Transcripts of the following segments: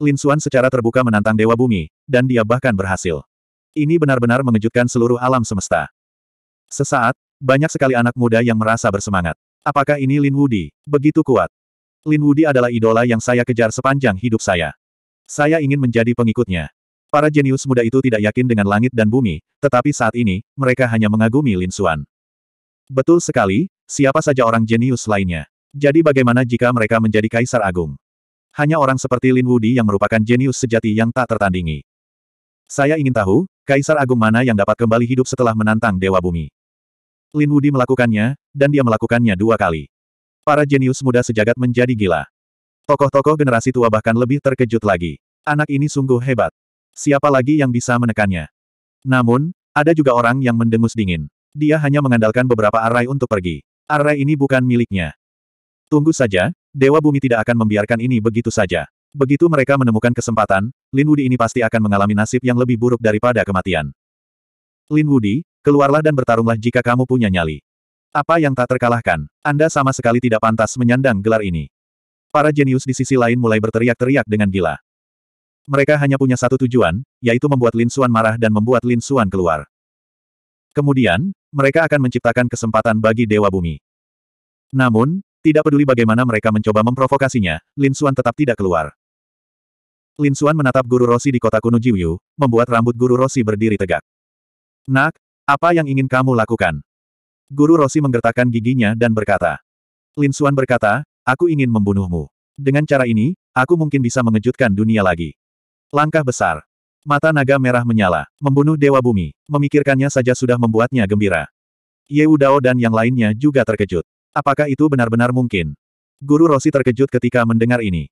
Lin Xuan secara terbuka menantang Dewa Bumi, dan dia bahkan berhasil. Ini benar-benar mengejutkan seluruh alam semesta. Sesaat, banyak sekali anak muda yang merasa bersemangat. Apakah ini Lin Wudi, begitu kuat? Lin Wudi adalah idola yang saya kejar sepanjang hidup saya. Saya ingin menjadi pengikutnya. Para jenius muda itu tidak yakin dengan langit dan bumi, tetapi saat ini, mereka hanya mengagumi Lin Xuan. Betul sekali, siapa saja orang jenius lainnya. Jadi bagaimana jika mereka menjadi kaisar agung? hanya orang seperti Lin Wudi yang merupakan jenius sejati yang tak tertandingi. Saya ingin tahu, Kaisar Agung mana yang dapat kembali hidup setelah menantang Dewa Bumi. Lin Wudi melakukannya, dan dia melakukannya dua kali. Para jenius muda sejagat menjadi gila. Tokoh-tokoh generasi tua bahkan lebih terkejut lagi. Anak ini sungguh hebat. Siapa lagi yang bisa menekannya? Namun, ada juga orang yang mendengus dingin. Dia hanya mengandalkan beberapa arai untuk pergi. Arai ini bukan miliknya. Tunggu saja, Dewa Bumi tidak akan membiarkan ini begitu saja. Begitu mereka menemukan kesempatan, Lin Wudi ini pasti akan mengalami nasib yang lebih buruk daripada kematian. Lin Wudi, keluarlah dan bertarunglah jika kamu punya nyali. Apa yang tak terkalahkan, Anda sama sekali tidak pantas menyandang gelar ini. Para jenius di sisi lain mulai berteriak-teriak dengan gila. Mereka hanya punya satu tujuan, yaitu membuat Lin Suan marah dan membuat Lin Suan keluar. Kemudian, mereka akan menciptakan kesempatan bagi Dewa Bumi. Namun, tidak peduli bagaimana mereka mencoba memprovokasinya, Lin Xuan tetap tidak keluar. Lin Xuan menatap guru Rossi di kota kuno Jiuyu, membuat rambut guru Rossi berdiri tegak. Nak, apa yang ingin kamu lakukan? Guru Rossi menggertakkan giginya dan berkata. Lin Xuan berkata, aku ingin membunuhmu. Dengan cara ini, aku mungkin bisa mengejutkan dunia lagi. Langkah besar. Mata naga merah menyala, membunuh Dewa Bumi, memikirkannya saja sudah membuatnya gembira. Ye Dao dan yang lainnya juga terkejut. Apakah itu benar-benar mungkin? Guru Rossi terkejut ketika mendengar ini.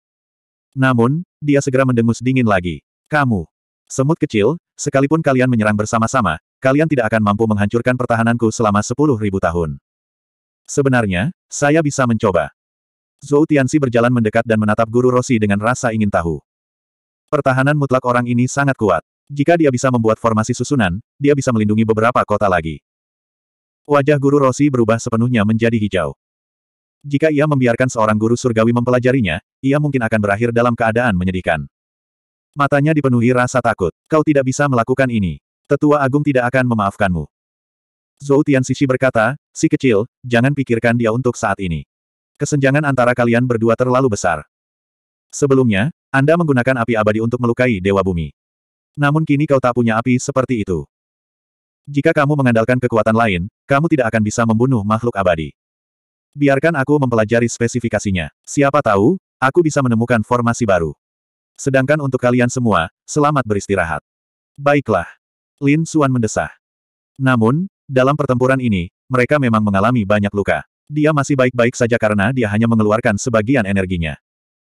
Namun, dia segera mendengus dingin lagi. Kamu, semut kecil, sekalipun kalian menyerang bersama-sama, kalian tidak akan mampu menghancurkan pertahananku selama sepuluh ribu tahun. Sebenarnya, saya bisa mencoba. Zhou Tianxi berjalan mendekat dan menatap Guru Rossi dengan rasa ingin tahu. Pertahanan mutlak orang ini sangat kuat. Jika dia bisa membuat formasi susunan, dia bisa melindungi beberapa kota lagi. Wajah guru Rossi berubah sepenuhnya menjadi hijau. Jika ia membiarkan seorang guru surgawi mempelajarinya, ia mungkin akan berakhir dalam keadaan menyedihkan. Matanya dipenuhi rasa takut. Kau tidak bisa melakukan ini. Tetua Agung tidak akan memaafkanmu. Zhou Tianxishi berkata, si kecil, jangan pikirkan dia untuk saat ini. Kesenjangan antara kalian berdua terlalu besar. Sebelumnya, Anda menggunakan api abadi untuk melukai Dewa Bumi. Namun kini kau tak punya api seperti itu. Jika kamu mengandalkan kekuatan lain, kamu tidak akan bisa membunuh makhluk abadi. Biarkan aku mempelajari spesifikasinya. Siapa tahu, aku bisa menemukan formasi baru. Sedangkan untuk kalian semua, selamat beristirahat. Baiklah. Lin Suan mendesah. Namun, dalam pertempuran ini, mereka memang mengalami banyak luka. Dia masih baik-baik saja karena dia hanya mengeluarkan sebagian energinya.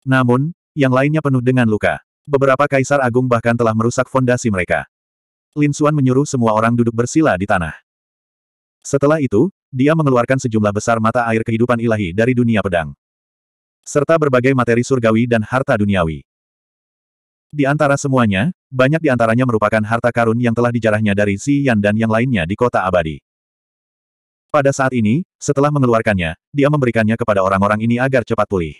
Namun, yang lainnya penuh dengan luka. Beberapa kaisar agung bahkan telah merusak fondasi mereka. Lin Xuan menyuruh semua orang duduk bersila di tanah. Setelah itu, dia mengeluarkan sejumlah besar mata air kehidupan ilahi dari dunia pedang. Serta berbagai materi surgawi dan harta duniawi. Di antara semuanya, banyak di antaranya merupakan harta karun yang telah dijarahnya dari Si Yan dan yang lainnya di kota abadi. Pada saat ini, setelah mengeluarkannya, dia memberikannya kepada orang-orang ini agar cepat pulih.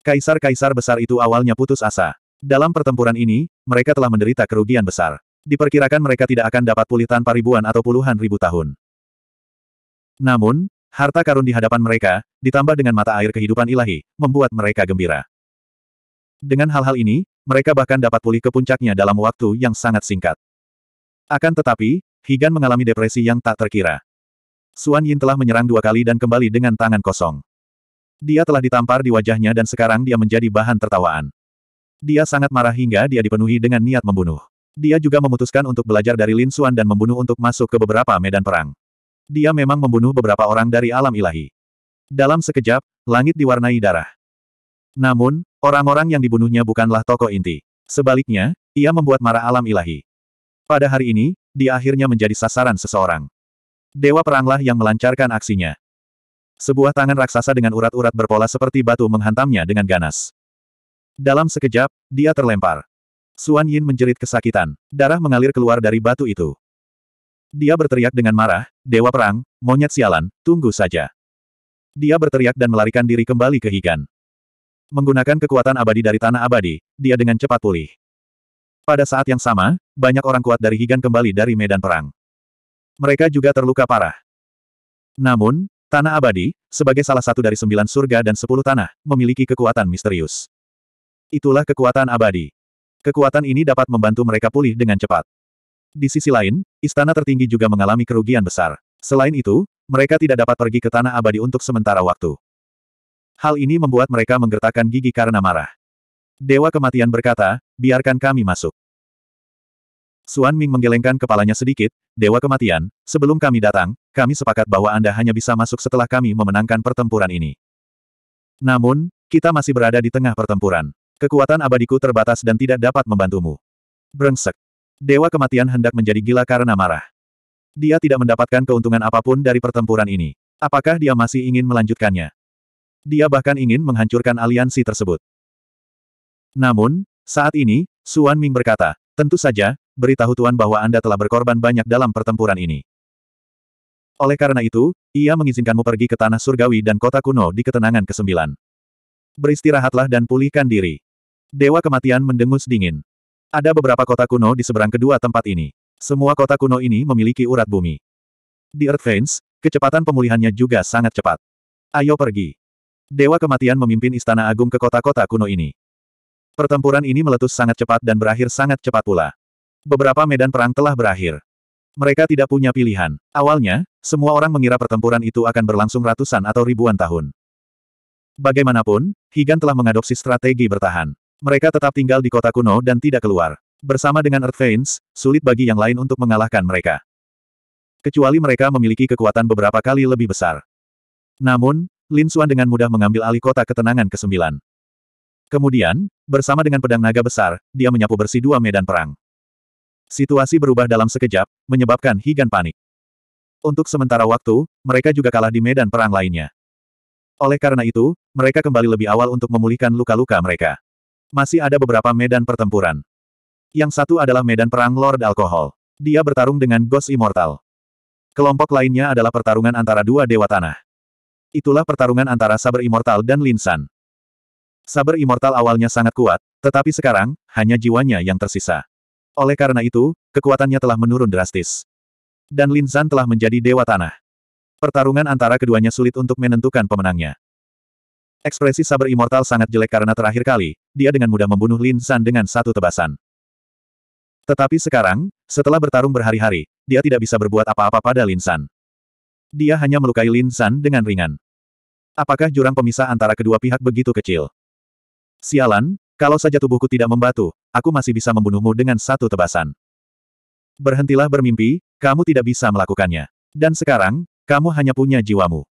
Kaisar-kaisar besar itu awalnya putus asa. Dalam pertempuran ini, mereka telah menderita kerugian besar. Diperkirakan mereka tidak akan dapat pulih tanpa ribuan atau puluhan ribu tahun. Namun, harta karun di hadapan mereka, ditambah dengan mata air kehidupan ilahi, membuat mereka gembira. Dengan hal-hal ini, mereka bahkan dapat pulih ke puncaknya dalam waktu yang sangat singkat. Akan tetapi, Higan mengalami depresi yang tak terkira. Suan Yin telah menyerang dua kali dan kembali dengan tangan kosong. Dia telah ditampar di wajahnya dan sekarang dia menjadi bahan tertawaan. Dia sangat marah hingga dia dipenuhi dengan niat membunuh. Dia juga memutuskan untuk belajar dari Lin Xuan dan membunuh untuk masuk ke beberapa medan perang. Dia memang membunuh beberapa orang dari alam ilahi. Dalam sekejap, langit diwarnai darah. Namun, orang-orang yang dibunuhnya bukanlah tokoh inti. Sebaliknya, ia membuat marah alam ilahi. Pada hari ini, dia akhirnya menjadi sasaran seseorang. Dewa peranglah yang melancarkan aksinya. Sebuah tangan raksasa dengan urat-urat berpola seperti batu menghantamnya dengan ganas. Dalam sekejap, dia terlempar. Suan Yin menjerit kesakitan. Darah mengalir keluar dari batu itu. Dia berteriak dengan marah, Dewa Perang, monyet sialan, tunggu saja. Dia berteriak dan melarikan diri kembali ke Higan. Menggunakan kekuatan abadi dari tanah abadi, dia dengan cepat pulih. Pada saat yang sama, banyak orang kuat dari Higan kembali dari medan perang. Mereka juga terluka parah. Namun, Tanah Abadi, sebagai salah satu dari sembilan surga dan sepuluh tanah, memiliki kekuatan misterius. Itulah kekuatan abadi. Kekuatan ini dapat membantu mereka pulih dengan cepat. Di sisi lain, istana tertinggi juga mengalami kerugian besar. Selain itu, mereka tidak dapat pergi ke tanah abadi untuk sementara waktu. Hal ini membuat mereka menggertakkan gigi karena marah. Dewa kematian berkata, biarkan kami masuk. Suan Ming menggelengkan kepalanya sedikit, Dewa kematian, sebelum kami datang, kami sepakat bahwa Anda hanya bisa masuk setelah kami memenangkan pertempuran ini. Namun, kita masih berada di tengah pertempuran. Kekuatan abadiku terbatas dan tidak dapat membantumu. Brengsek. Dewa kematian hendak menjadi gila karena marah. Dia tidak mendapatkan keuntungan apapun dari pertempuran ini. Apakah dia masih ingin melanjutkannya? Dia bahkan ingin menghancurkan aliansi tersebut. Namun, saat ini, Suan Ming berkata, tentu saja, beritahu Tuan bahwa Anda telah berkorban banyak dalam pertempuran ini. Oleh karena itu, ia mengizinkanmu pergi ke tanah surgawi dan kota kuno di ketenangan ke-9. Beristirahatlah dan pulihkan diri. Dewa kematian mendengus dingin. Ada beberapa kota kuno di seberang kedua tempat ini. Semua kota kuno ini memiliki urat bumi. Di Earth Veins, kecepatan pemulihannya juga sangat cepat. Ayo pergi. Dewa kematian memimpin istana agung ke kota-kota kuno ini. Pertempuran ini meletus sangat cepat dan berakhir sangat cepat pula. Beberapa medan perang telah berakhir. Mereka tidak punya pilihan. Awalnya, semua orang mengira pertempuran itu akan berlangsung ratusan atau ribuan tahun. Bagaimanapun, Higan telah mengadopsi strategi bertahan. Mereka tetap tinggal di kota kuno dan tidak keluar. Bersama dengan Earth Veins, sulit bagi yang lain untuk mengalahkan mereka. Kecuali mereka memiliki kekuatan beberapa kali lebih besar. Namun, Lin Xuan dengan mudah mengambil alih kota ketenangan ke-9. Kemudian, bersama dengan pedang naga besar, dia menyapu bersih dua medan perang. Situasi berubah dalam sekejap, menyebabkan Higan panik. Untuk sementara waktu, mereka juga kalah di medan perang lainnya. Oleh karena itu, mereka kembali lebih awal untuk memulihkan luka-luka mereka masih ada beberapa medan pertempuran. Yang satu adalah medan perang Lord Alkohol. Dia bertarung dengan Ghost Immortal. Kelompok lainnya adalah pertarungan antara dua dewa tanah. Itulah pertarungan antara Saber Immortal dan Linsan. Saber Immortal awalnya sangat kuat, tetapi sekarang, hanya jiwanya yang tersisa. Oleh karena itu, kekuatannya telah menurun drastis. Dan Linsan telah menjadi dewa tanah. Pertarungan antara keduanya sulit untuk menentukan pemenangnya. Ekspresi saber immortal sangat jelek karena terakhir kali, dia dengan mudah membunuh Lin San dengan satu tebasan. Tetapi sekarang, setelah bertarung berhari-hari, dia tidak bisa berbuat apa-apa pada Lin San. Dia hanya melukai Lin San dengan ringan. Apakah jurang pemisah antara kedua pihak begitu kecil? Sialan, kalau saja tubuhku tidak membatu, aku masih bisa membunuhmu dengan satu tebasan. Berhentilah bermimpi, kamu tidak bisa melakukannya. Dan sekarang, kamu hanya punya jiwamu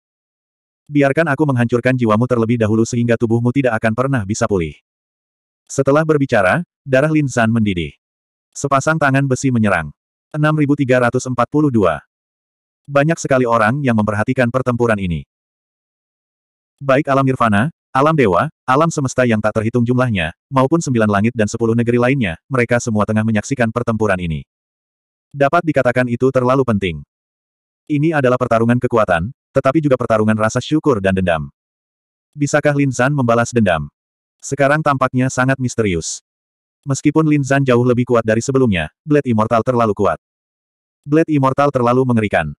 biarkan aku menghancurkan jiwamu terlebih dahulu sehingga tubuhmu tidak akan pernah bisa pulih. Setelah berbicara, darah Lin Linsan mendidih. Sepasang tangan besi menyerang. 6342. Banyak sekali orang yang memperhatikan pertempuran ini. Baik alam nirvana, alam dewa, alam semesta yang tak terhitung jumlahnya, maupun sembilan langit dan sepuluh negeri lainnya, mereka semua tengah menyaksikan pertempuran ini. Dapat dikatakan itu terlalu penting. Ini adalah pertarungan kekuatan, tetapi juga pertarungan rasa syukur dan dendam. Bisakah Lin Zan membalas dendam? Sekarang tampaknya sangat misterius. Meskipun Lin Zan jauh lebih kuat dari sebelumnya, Blade Immortal terlalu kuat. Blade Immortal terlalu mengerikan.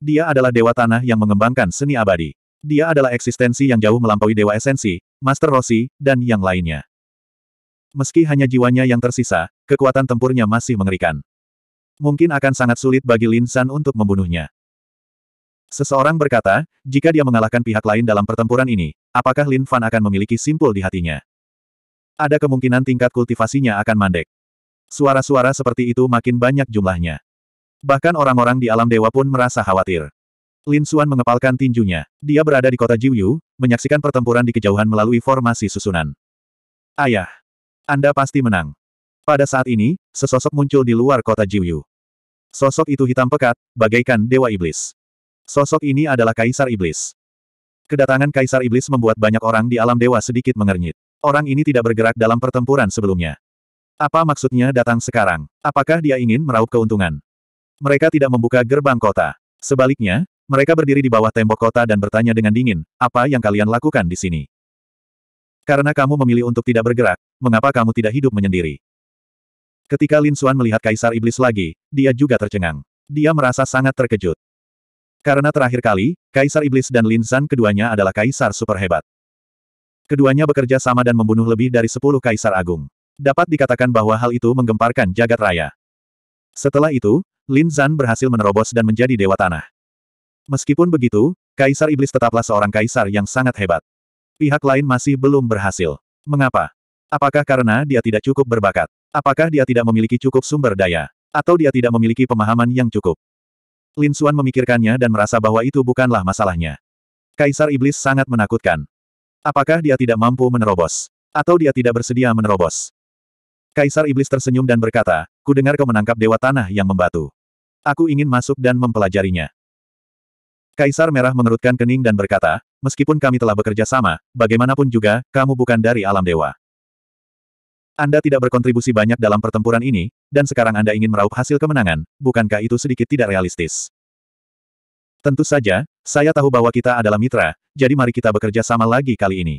Dia adalah dewa tanah yang mengembangkan seni abadi. Dia adalah eksistensi yang jauh melampaui dewa esensi, Master Rossi, dan yang lainnya. Meski hanya jiwanya yang tersisa, kekuatan tempurnya masih mengerikan. Mungkin akan sangat sulit bagi Lin San untuk membunuhnya. Seseorang berkata, jika dia mengalahkan pihak lain dalam pertempuran ini, apakah Lin Fan akan memiliki simpul di hatinya? Ada kemungkinan tingkat kultivasinya akan mandek. Suara-suara seperti itu makin banyak jumlahnya. Bahkan orang-orang di alam dewa pun merasa khawatir. Lin Xuan mengepalkan tinjunya. Dia berada di kota Jiuyu, menyaksikan pertempuran di kejauhan melalui formasi susunan. Ayah! Anda pasti menang. Pada saat ini, sesosok muncul di luar kota Jiuyu. Sosok itu hitam pekat, bagaikan dewa iblis. Sosok ini adalah Kaisar Iblis. Kedatangan Kaisar Iblis membuat banyak orang di alam dewa sedikit mengernyit. Orang ini tidak bergerak dalam pertempuran sebelumnya. Apa maksudnya datang sekarang? Apakah dia ingin meraup keuntungan? Mereka tidak membuka gerbang kota. Sebaliknya, mereka berdiri di bawah tembok kota dan bertanya dengan dingin, apa yang kalian lakukan di sini? Karena kamu memilih untuk tidak bergerak, mengapa kamu tidak hidup menyendiri? Ketika Lin Xuan melihat Kaisar Iblis lagi, dia juga tercengang. Dia merasa sangat terkejut. Karena terakhir kali, Kaisar Iblis dan Lin Zan keduanya adalah kaisar super hebat. Keduanya bekerja sama dan membunuh lebih dari sepuluh kaisar agung. Dapat dikatakan bahwa hal itu menggemparkan jagat raya. Setelah itu, Lin Zan berhasil menerobos dan menjadi dewa tanah. Meskipun begitu, Kaisar Iblis tetaplah seorang kaisar yang sangat hebat. Pihak lain masih belum berhasil. Mengapa? Apakah karena dia tidak cukup berbakat? Apakah dia tidak memiliki cukup sumber daya? Atau dia tidak memiliki pemahaman yang cukup? Lin Suan memikirkannya dan merasa bahwa itu bukanlah masalahnya. Kaisar Iblis sangat menakutkan. Apakah dia tidak mampu menerobos? Atau dia tidak bersedia menerobos? Kaisar Iblis tersenyum dan berkata, ku dengar kau menangkap Dewa Tanah yang membatu. Aku ingin masuk dan mempelajarinya. Kaisar Merah mengerutkan kening dan berkata, meskipun kami telah bekerja sama, bagaimanapun juga, kamu bukan dari alam dewa. Anda tidak berkontribusi banyak dalam pertempuran ini, dan sekarang Anda ingin meraup hasil kemenangan, bukankah itu sedikit tidak realistis? Tentu saja, saya tahu bahwa kita adalah mitra, jadi mari kita bekerja sama lagi kali ini.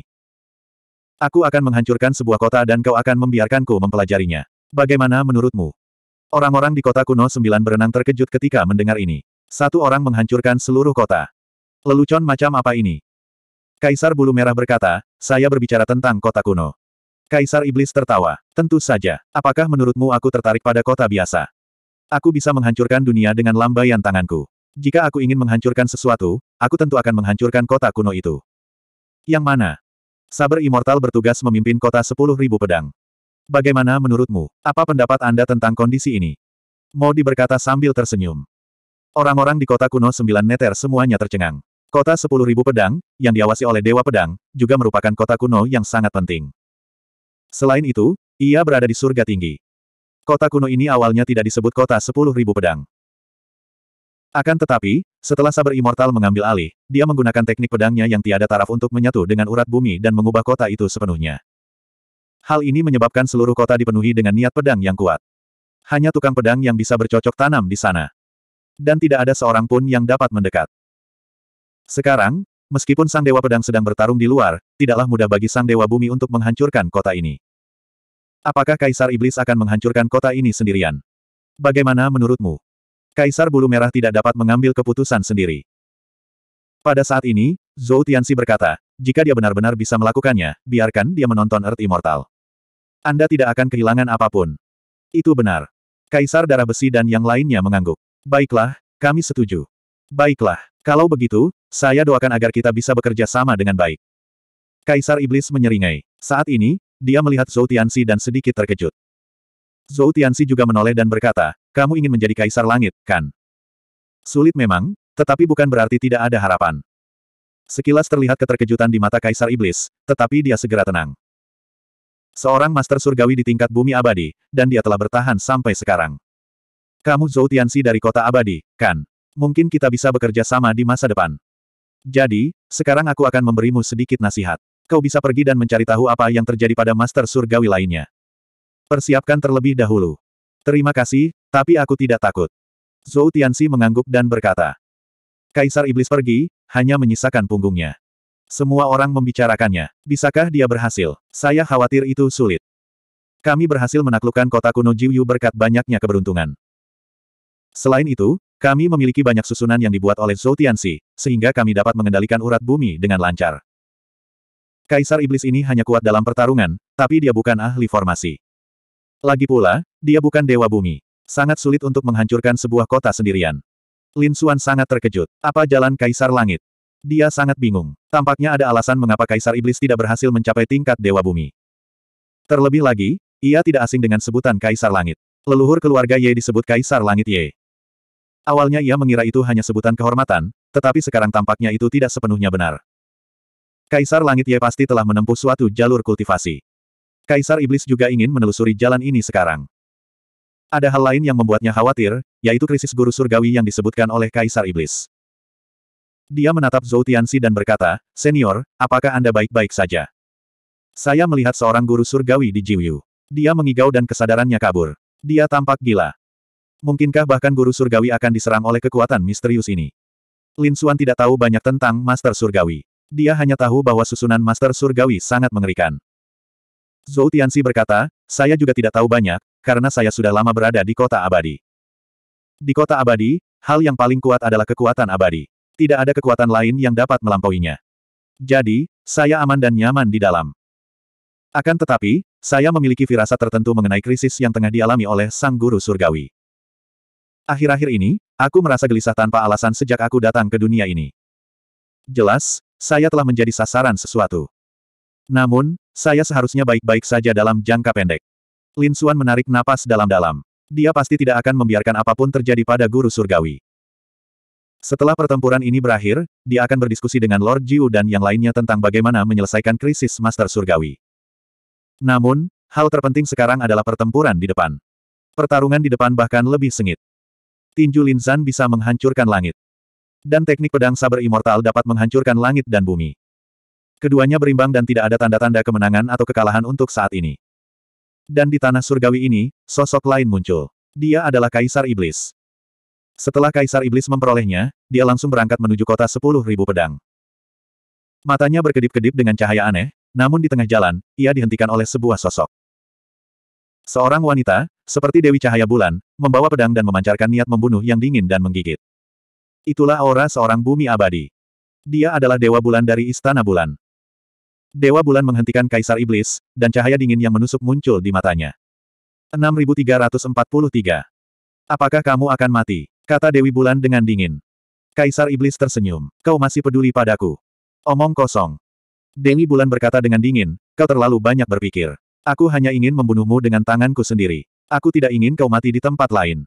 Aku akan menghancurkan sebuah kota dan kau akan membiarkanku mempelajarinya. Bagaimana menurutmu? Orang-orang di kota kuno sembilan berenang terkejut ketika mendengar ini. Satu orang menghancurkan seluruh kota. Lelucon macam apa ini? Kaisar Bulu Merah berkata, saya berbicara tentang kota kuno. Kaisar Iblis tertawa. Tentu saja. Apakah menurutmu aku tertarik pada kota biasa? Aku bisa menghancurkan dunia dengan lambaian tanganku. Jika aku ingin menghancurkan sesuatu, aku tentu akan menghancurkan kota kuno itu. Yang mana? Saber Immortal bertugas memimpin kota sepuluh ribu pedang. Bagaimana menurutmu? Apa pendapat Anda tentang kondisi ini? Modi berkata sambil tersenyum. Orang-orang di kota kuno sembilan neter semuanya tercengang. Kota sepuluh ribu pedang, yang diawasi oleh Dewa Pedang, juga merupakan kota kuno yang sangat penting. Selain itu, ia berada di surga tinggi. Kota kuno ini awalnya tidak disebut kota sepuluh ribu pedang. Akan tetapi, setelah Saber Immortal mengambil alih, dia menggunakan teknik pedangnya yang tiada taraf untuk menyatu dengan urat bumi dan mengubah kota itu sepenuhnya. Hal ini menyebabkan seluruh kota dipenuhi dengan niat pedang yang kuat. Hanya tukang pedang yang bisa bercocok tanam di sana. Dan tidak ada seorang pun yang dapat mendekat. Sekarang, Meskipun Sang Dewa Pedang sedang bertarung di luar, tidaklah mudah bagi Sang Dewa Bumi untuk menghancurkan kota ini. Apakah Kaisar Iblis akan menghancurkan kota ini sendirian? Bagaimana menurutmu? Kaisar Bulu Merah tidak dapat mengambil keputusan sendiri. Pada saat ini, Zhou Tianxi berkata, jika dia benar-benar bisa melakukannya, biarkan dia menonton Earth Immortal. Anda tidak akan kehilangan apapun. Itu benar. Kaisar Darah Besi dan yang lainnya mengangguk. Baiklah, kami setuju. Baiklah. Kalau begitu, saya doakan agar kita bisa bekerja sama dengan baik. Kaisar Iblis menyeringai. Saat ini, dia melihat Zhou Tianxi dan sedikit terkejut. Zhou Tianxi juga menoleh dan berkata, kamu ingin menjadi kaisar langit, kan? Sulit memang, tetapi bukan berarti tidak ada harapan. Sekilas terlihat keterkejutan di mata Kaisar Iblis, tetapi dia segera tenang. Seorang master surgawi di tingkat bumi abadi, dan dia telah bertahan sampai sekarang. Kamu Zhou Tianxi dari kota abadi, kan? mungkin kita bisa bekerja sama di masa depan. Jadi, sekarang aku akan memberimu sedikit nasihat. Kau bisa pergi dan mencari tahu apa yang terjadi pada Master Surgawi lainnya. Persiapkan terlebih dahulu. Terima kasih, tapi aku tidak takut. Zhou Tianxi mengangguk dan berkata. Kaisar Iblis pergi, hanya menyisakan punggungnya. Semua orang membicarakannya. Bisakah dia berhasil? Saya khawatir itu sulit. Kami berhasil menaklukkan kota kuno Jiuyu berkat banyaknya keberuntungan. Selain itu, kami memiliki banyak susunan yang dibuat oleh Zhou Tianxi, sehingga kami dapat mengendalikan urat bumi dengan lancar. Kaisar Iblis ini hanya kuat dalam pertarungan, tapi dia bukan ahli formasi. Lagi pula, dia bukan Dewa Bumi. Sangat sulit untuk menghancurkan sebuah kota sendirian. Lin Xuan sangat terkejut. Apa jalan Kaisar Langit? Dia sangat bingung. Tampaknya ada alasan mengapa Kaisar Iblis tidak berhasil mencapai tingkat Dewa Bumi. Terlebih lagi, ia tidak asing dengan sebutan Kaisar Langit. Leluhur keluarga Ye disebut Kaisar Langit Ye. Awalnya ia mengira itu hanya sebutan kehormatan, tetapi sekarang tampaknya itu tidak sepenuhnya benar. Kaisar Langit Ye pasti telah menempuh suatu jalur kultivasi. Kaisar Iblis juga ingin menelusuri jalan ini sekarang. Ada hal lain yang membuatnya khawatir, yaitu krisis guru surgawi yang disebutkan oleh Kaisar Iblis. Dia menatap Zhou Tianxi dan berkata, Senior, apakah Anda baik-baik saja? Saya melihat seorang guru surgawi di Jiuyu. Dia mengigau dan kesadarannya kabur. Dia tampak gila. Mungkinkah bahkan guru surgawi akan diserang oleh kekuatan misterius ini? Lin Suan tidak tahu banyak tentang Master Surgawi. Dia hanya tahu bahwa susunan Master Surgawi sangat mengerikan. Zhou Tianxi berkata, saya juga tidak tahu banyak, karena saya sudah lama berada di kota abadi. Di kota abadi, hal yang paling kuat adalah kekuatan abadi. Tidak ada kekuatan lain yang dapat melampauinya. Jadi, saya aman dan nyaman di dalam. Akan tetapi, saya memiliki firasat tertentu mengenai krisis yang tengah dialami oleh Sang Guru Surgawi. Akhir-akhir ini, aku merasa gelisah tanpa alasan sejak aku datang ke dunia ini. Jelas, saya telah menjadi sasaran sesuatu. Namun, saya seharusnya baik-baik saja dalam jangka pendek. Lin Xuan menarik napas dalam-dalam. Dia pasti tidak akan membiarkan apapun terjadi pada guru surgawi. Setelah pertempuran ini berakhir, dia akan berdiskusi dengan Lord Jiu dan yang lainnya tentang bagaimana menyelesaikan krisis Master Surgawi. Namun, hal terpenting sekarang adalah pertempuran di depan. Pertarungan di depan bahkan lebih sengit tinju Linzan bisa menghancurkan langit. Dan teknik pedang saber immortal dapat menghancurkan langit dan bumi. Keduanya berimbang dan tidak ada tanda-tanda kemenangan atau kekalahan untuk saat ini. Dan di tanah surgawi ini, sosok lain muncul. Dia adalah Kaisar Iblis. Setelah Kaisar Iblis memperolehnya, dia langsung berangkat menuju kota sepuluh ribu pedang. Matanya berkedip-kedip dengan cahaya aneh, namun di tengah jalan, ia dihentikan oleh sebuah sosok. Seorang wanita, seperti Dewi Cahaya Bulan, membawa pedang dan memancarkan niat membunuh yang dingin dan menggigit. Itulah aura seorang bumi abadi. Dia adalah Dewa Bulan dari Istana Bulan. Dewa Bulan menghentikan Kaisar Iblis, dan cahaya dingin yang menusuk muncul di matanya. 6343. Apakah kamu akan mati? Kata Dewi Bulan dengan dingin. Kaisar Iblis tersenyum. Kau masih peduli padaku. Omong kosong. Dewi Bulan berkata dengan dingin, kau terlalu banyak berpikir. Aku hanya ingin membunuhmu dengan tanganku sendiri. Aku tidak ingin kau mati di tempat lain.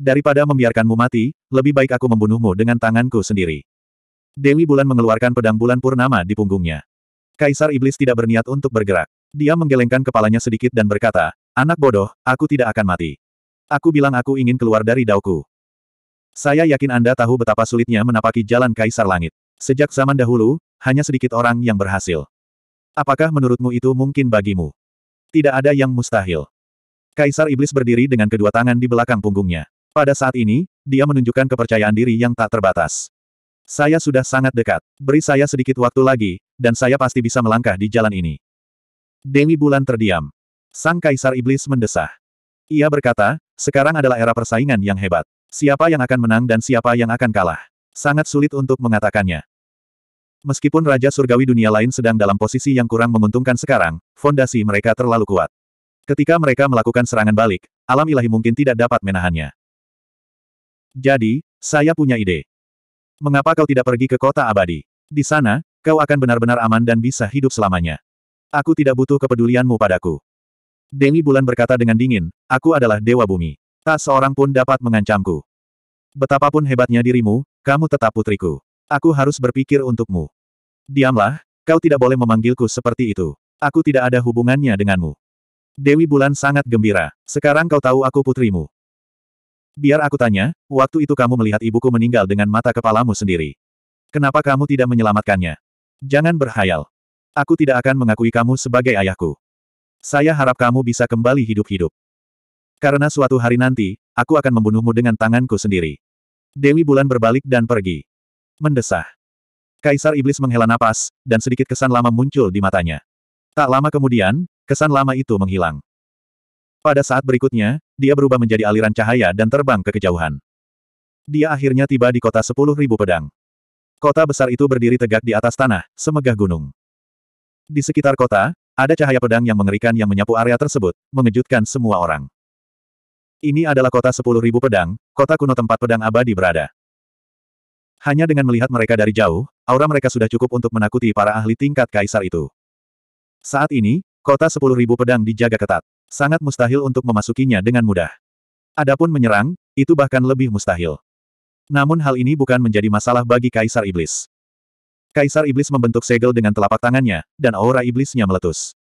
Daripada membiarkanmu mati, lebih baik aku membunuhmu dengan tanganku sendiri. Dewi Bulan mengeluarkan pedang bulan purnama di punggungnya. Kaisar Iblis tidak berniat untuk bergerak. Dia menggelengkan kepalanya sedikit dan berkata, Anak bodoh, aku tidak akan mati. Aku bilang aku ingin keluar dari dauku. Saya yakin Anda tahu betapa sulitnya menapaki jalan Kaisar Langit. Sejak zaman dahulu, hanya sedikit orang yang berhasil. Apakah menurutmu itu mungkin bagimu? Tidak ada yang mustahil. Kaisar Iblis berdiri dengan kedua tangan di belakang punggungnya. Pada saat ini, dia menunjukkan kepercayaan diri yang tak terbatas. Saya sudah sangat dekat. Beri saya sedikit waktu lagi, dan saya pasti bisa melangkah di jalan ini. Dewi Bulan terdiam. Sang Kaisar Iblis mendesah. Ia berkata, sekarang adalah era persaingan yang hebat. Siapa yang akan menang dan siapa yang akan kalah? Sangat sulit untuk mengatakannya. Meskipun Raja Surgawi dunia lain sedang dalam posisi yang kurang menguntungkan sekarang, fondasi mereka terlalu kuat. Ketika mereka melakukan serangan balik, alam ilahi mungkin tidak dapat menahannya. Jadi, saya punya ide. Mengapa kau tidak pergi ke kota abadi? Di sana, kau akan benar-benar aman dan bisa hidup selamanya. Aku tidak butuh kepedulianmu padaku. Dengi Bulan berkata dengan dingin, aku adalah Dewa Bumi. Tak seorang pun dapat mengancamku. Betapapun hebatnya dirimu, kamu tetap putriku. Aku harus berpikir untukmu. Diamlah, kau tidak boleh memanggilku seperti itu. Aku tidak ada hubungannya denganmu. Dewi Bulan sangat gembira. Sekarang kau tahu aku putrimu. Biar aku tanya, waktu itu kamu melihat ibuku meninggal dengan mata kepalamu sendiri. Kenapa kamu tidak menyelamatkannya? Jangan berhayal. Aku tidak akan mengakui kamu sebagai ayahku. Saya harap kamu bisa kembali hidup-hidup. Karena suatu hari nanti, aku akan membunuhmu dengan tanganku sendiri. Dewi Bulan berbalik dan pergi. Mendesah. Kaisar Iblis menghela napas, dan sedikit kesan lama muncul di matanya. Tak lama kemudian, Kesan lama itu menghilang. Pada saat berikutnya, dia berubah menjadi aliran cahaya dan terbang ke kejauhan. Dia akhirnya tiba di kota sepuluh ribu pedang. Kota besar itu berdiri tegak di atas tanah, semegah gunung. Di sekitar kota, ada cahaya pedang yang mengerikan yang menyapu area tersebut, mengejutkan semua orang. Ini adalah kota sepuluh ribu pedang, kota kuno tempat pedang abadi berada. Hanya dengan melihat mereka dari jauh, aura mereka sudah cukup untuk menakuti para ahli tingkat kaisar itu. Saat ini, Kota sepuluh ribu pedang dijaga ketat. Sangat mustahil untuk memasukinya dengan mudah. Adapun menyerang, itu bahkan lebih mustahil. Namun hal ini bukan menjadi masalah bagi Kaisar Iblis. Kaisar Iblis membentuk segel dengan telapak tangannya, dan aura iblisnya meletus.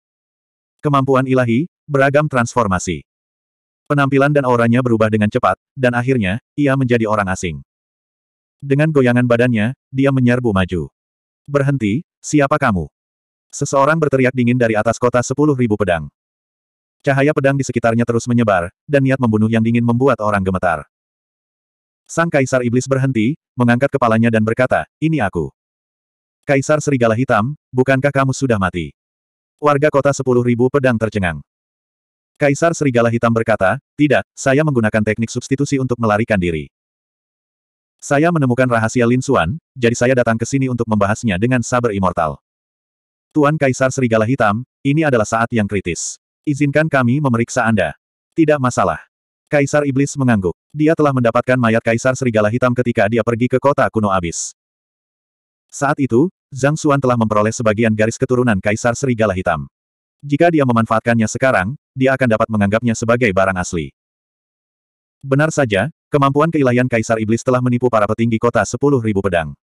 Kemampuan ilahi, beragam transformasi. Penampilan dan auranya berubah dengan cepat, dan akhirnya, ia menjadi orang asing. Dengan goyangan badannya, dia menyerbu maju. Berhenti, siapa kamu? Seseorang berteriak dingin dari atas kota sepuluh ribu pedang. Cahaya pedang di sekitarnya terus menyebar, dan niat membunuh yang dingin membuat orang gemetar. Sang Kaisar Iblis berhenti, mengangkat kepalanya dan berkata, ini aku. Kaisar Serigala Hitam, bukankah kamu sudah mati? Warga kota sepuluh ribu pedang tercengang. Kaisar Serigala Hitam berkata, tidak, saya menggunakan teknik substitusi untuk melarikan diri. Saya menemukan rahasia Lin Suan, jadi saya datang ke sini untuk membahasnya dengan saber immortal. Tuan Kaisar Serigala Hitam, ini adalah saat yang kritis. Izinkan kami memeriksa Anda. Tidak masalah. Kaisar Iblis mengangguk. Dia telah mendapatkan mayat Kaisar Serigala Hitam ketika dia pergi ke kota kuno abis. Saat itu, Zhang Xuan telah memperoleh sebagian garis keturunan Kaisar Serigala Hitam. Jika dia memanfaatkannya sekarang, dia akan dapat menganggapnya sebagai barang asli. Benar saja, kemampuan keilahian Kaisar Iblis telah menipu para petinggi kota 10.000 pedang.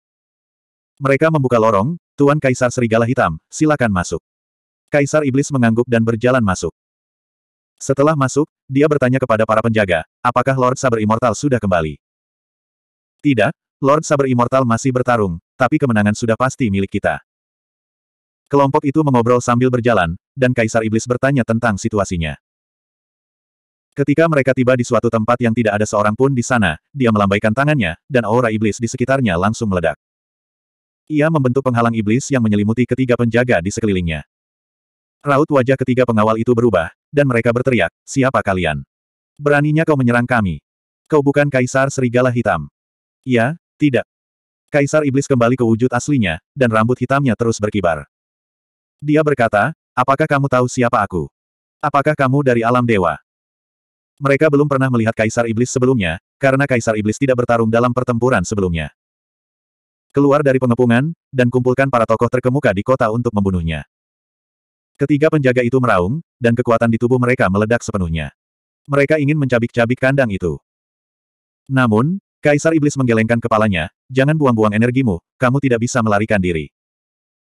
Mereka membuka lorong, Tuan Kaisar Serigala Hitam, silakan masuk. Kaisar Iblis mengangguk dan berjalan masuk. Setelah masuk, dia bertanya kepada para penjaga, apakah Lord Saber Immortal sudah kembali? Tidak, Lord Saber Immortal masih bertarung, tapi kemenangan sudah pasti milik kita. Kelompok itu mengobrol sambil berjalan, dan Kaisar Iblis bertanya tentang situasinya. Ketika mereka tiba di suatu tempat yang tidak ada seorang pun di sana, dia melambaikan tangannya, dan aura iblis di sekitarnya langsung meledak. Ia membentuk penghalang iblis yang menyelimuti ketiga penjaga di sekelilingnya. Raut wajah ketiga pengawal itu berubah, dan mereka berteriak, siapa kalian? Beraninya kau menyerang kami. Kau bukan Kaisar Serigala Hitam. Ya, tidak. Kaisar Iblis kembali ke wujud aslinya, dan rambut hitamnya terus berkibar. Dia berkata, apakah kamu tahu siapa aku? Apakah kamu dari alam dewa? Mereka belum pernah melihat Kaisar Iblis sebelumnya, karena Kaisar Iblis tidak bertarung dalam pertempuran sebelumnya. Keluar dari pengepungan, dan kumpulkan para tokoh terkemuka di kota untuk membunuhnya. Ketiga penjaga itu meraung, dan kekuatan di tubuh mereka meledak sepenuhnya. Mereka ingin mencabik-cabik kandang itu. Namun, Kaisar Iblis menggelengkan kepalanya, jangan buang-buang energimu, kamu tidak bisa melarikan diri.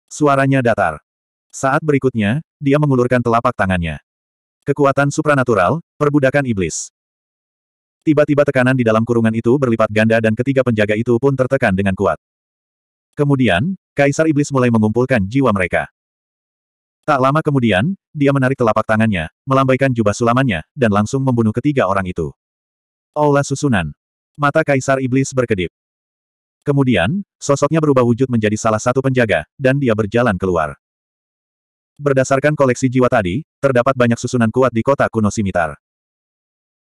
Suaranya datar. Saat berikutnya, dia mengulurkan telapak tangannya. Kekuatan supranatural, perbudakan iblis. Tiba-tiba tekanan di dalam kurungan itu berlipat ganda dan ketiga penjaga itu pun tertekan dengan kuat. Kemudian, Kaisar Iblis mulai mengumpulkan jiwa mereka. Tak lama kemudian, dia menarik telapak tangannya, melambaikan jubah sulamannya, dan langsung membunuh ketiga orang itu. Aula susunan. Mata Kaisar Iblis berkedip. Kemudian, sosoknya berubah wujud menjadi salah satu penjaga, dan dia berjalan keluar. Berdasarkan koleksi jiwa tadi, terdapat banyak susunan kuat di kota kuno Simitar.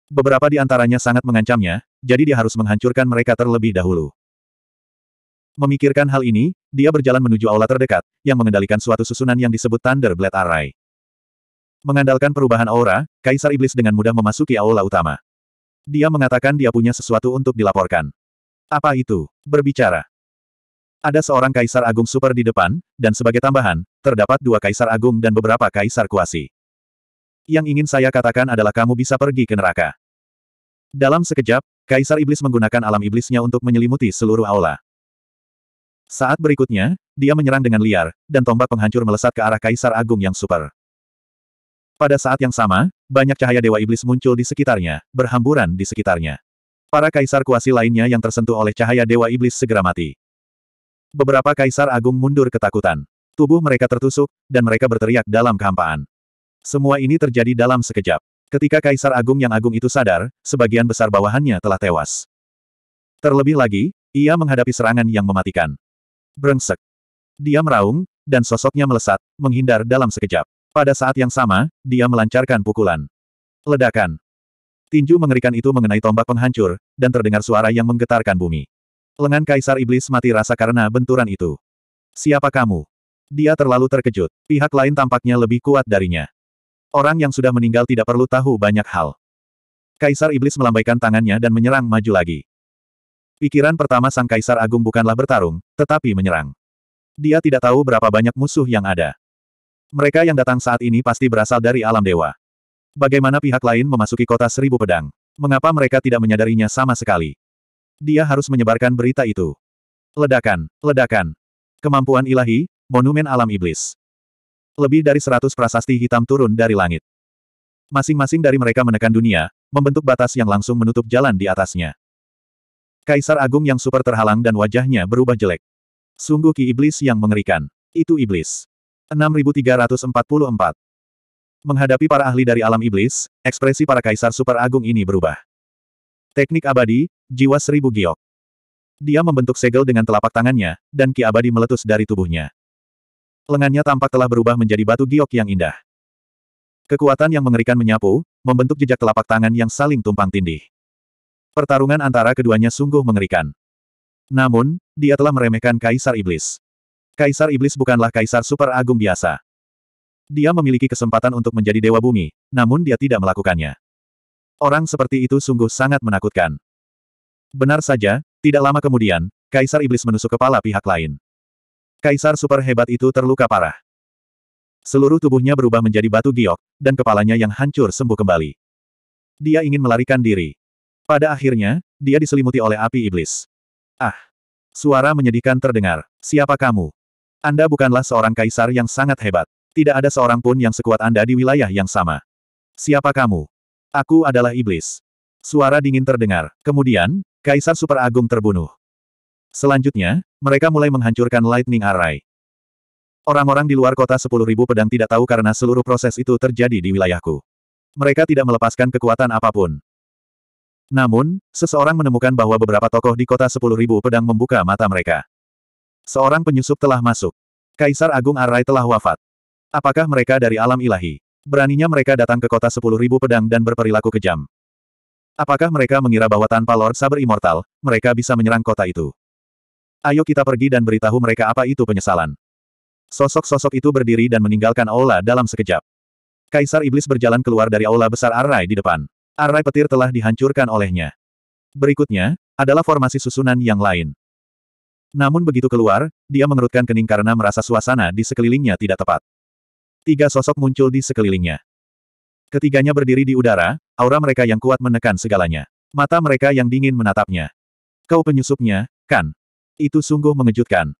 Beberapa di antaranya sangat mengancamnya, jadi dia harus menghancurkan mereka terlebih dahulu. Memikirkan hal ini, dia berjalan menuju aula terdekat, yang mengendalikan suatu susunan yang disebut Thunder Blade Array. Mengandalkan perubahan aura, Kaisar Iblis dengan mudah memasuki aula utama. Dia mengatakan dia punya sesuatu untuk dilaporkan. Apa itu? Berbicara. Ada seorang Kaisar Agung Super di depan, dan sebagai tambahan, terdapat dua Kaisar Agung dan beberapa Kaisar Kuasi. Yang ingin saya katakan adalah kamu bisa pergi ke neraka. Dalam sekejap, Kaisar Iblis menggunakan alam iblisnya untuk menyelimuti seluruh aula. Saat berikutnya, dia menyerang dengan liar, dan tombak penghancur melesat ke arah Kaisar Agung yang super. Pada saat yang sama, banyak cahaya Dewa Iblis muncul di sekitarnya, berhamburan di sekitarnya. Para kaisar kuasi lainnya yang tersentuh oleh cahaya Dewa Iblis segera mati. Beberapa kaisar agung mundur ketakutan. Tubuh mereka tertusuk, dan mereka berteriak dalam kehampaan. Semua ini terjadi dalam sekejap. Ketika kaisar agung yang agung itu sadar, sebagian besar bawahannya telah tewas. Terlebih lagi, ia menghadapi serangan yang mematikan. Brengsek. Dia meraung, dan sosoknya melesat, menghindar dalam sekejap. Pada saat yang sama, dia melancarkan pukulan. Ledakan. Tinju mengerikan itu mengenai tombak penghancur, dan terdengar suara yang menggetarkan bumi. Lengan Kaisar Iblis mati rasa karena benturan itu. Siapa kamu? Dia terlalu terkejut. Pihak lain tampaknya lebih kuat darinya. Orang yang sudah meninggal tidak perlu tahu banyak hal. Kaisar Iblis melambaikan tangannya dan menyerang maju lagi. Pikiran pertama Sang Kaisar Agung bukanlah bertarung, tetapi menyerang. Dia tidak tahu berapa banyak musuh yang ada. Mereka yang datang saat ini pasti berasal dari alam dewa. Bagaimana pihak lain memasuki kota seribu pedang? Mengapa mereka tidak menyadarinya sama sekali? Dia harus menyebarkan berita itu. Ledakan, ledakan. Kemampuan ilahi, monumen alam iblis. Lebih dari seratus prasasti hitam turun dari langit. Masing-masing dari mereka menekan dunia, membentuk batas yang langsung menutup jalan di atasnya. Kaisar Agung yang super terhalang dan wajahnya berubah jelek. Sungguh ki iblis yang mengerikan. Itu iblis. 6344. Menghadapi para ahli dari alam iblis, ekspresi para kaisar super agung ini berubah. Teknik abadi, jiwa seribu giok. Dia membentuk segel dengan telapak tangannya, dan ki abadi meletus dari tubuhnya. Lengannya tampak telah berubah menjadi batu giok yang indah. Kekuatan yang mengerikan menyapu, membentuk jejak telapak tangan yang saling tumpang tindih. Pertarungan antara keduanya sungguh mengerikan. Namun, dia telah meremehkan Kaisar Iblis. Kaisar Iblis bukanlah Kaisar Super Agung biasa. Dia memiliki kesempatan untuk menjadi Dewa Bumi, namun dia tidak melakukannya. Orang seperti itu sungguh sangat menakutkan. Benar saja, tidak lama kemudian, Kaisar Iblis menusuk kepala pihak lain. Kaisar super hebat itu terluka parah. Seluruh tubuhnya berubah menjadi batu giok, dan kepalanya yang hancur sembuh kembali. Dia ingin melarikan diri. Pada akhirnya, dia diselimuti oleh api iblis. Ah! Suara menyedihkan terdengar. Siapa kamu? Anda bukanlah seorang kaisar yang sangat hebat. Tidak ada seorang pun yang sekuat Anda di wilayah yang sama. Siapa kamu? Aku adalah iblis. Suara dingin terdengar. Kemudian, Kaisar Super Agung terbunuh. Selanjutnya, mereka mulai menghancurkan Lightning Array. Orang-orang di luar kota sepuluh ribu pedang tidak tahu karena seluruh proses itu terjadi di wilayahku. Mereka tidak melepaskan kekuatan apapun. Namun, seseorang menemukan bahwa beberapa tokoh di kota sepuluh ribu pedang membuka mata mereka. Seorang penyusup telah masuk. Kaisar Agung Arai telah wafat. Apakah mereka dari alam ilahi? Beraninya mereka datang ke kota sepuluh ribu pedang dan berperilaku kejam. Apakah mereka mengira bahwa tanpa Lord Saber Immortal, mereka bisa menyerang kota itu? Ayo kita pergi dan beritahu mereka apa itu penyesalan. Sosok-sosok itu berdiri dan meninggalkan aula dalam sekejap. Kaisar Iblis berjalan keluar dari aula besar Arai di depan. Arai petir telah dihancurkan olehnya. Berikutnya, adalah formasi susunan yang lain. Namun begitu keluar, dia mengerutkan kening karena merasa suasana di sekelilingnya tidak tepat. Tiga sosok muncul di sekelilingnya. Ketiganya berdiri di udara, aura mereka yang kuat menekan segalanya. Mata mereka yang dingin menatapnya. Kau penyusupnya, kan? Itu sungguh mengejutkan.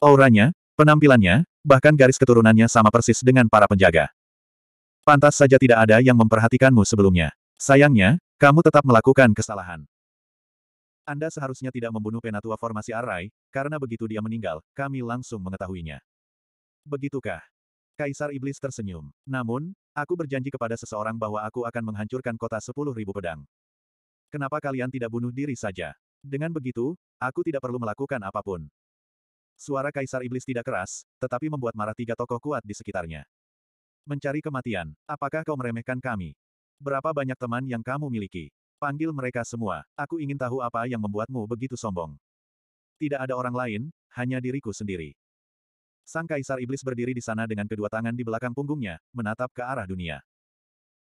Auranya, penampilannya, bahkan garis keturunannya sama persis dengan para penjaga. Pantas saja tidak ada yang memperhatikanmu sebelumnya. Sayangnya, kamu tetap melakukan kesalahan. Anda seharusnya tidak membunuh penatua formasi Arai, karena begitu dia meninggal, kami langsung mengetahuinya. Begitukah? Kaisar Iblis tersenyum. Namun, aku berjanji kepada seseorang bahwa aku akan menghancurkan kota sepuluh ribu pedang. Kenapa kalian tidak bunuh diri saja? Dengan begitu, aku tidak perlu melakukan apapun. Suara Kaisar Iblis tidak keras, tetapi membuat marah tiga tokoh kuat di sekitarnya. Mencari kematian, apakah kau meremehkan kami? Berapa banyak teman yang kamu miliki? Panggil mereka semua. Aku ingin tahu apa yang membuatmu begitu sombong. Tidak ada orang lain, hanya diriku sendiri. Sang kaisar iblis berdiri di sana dengan kedua tangan di belakang punggungnya, menatap ke arah dunia.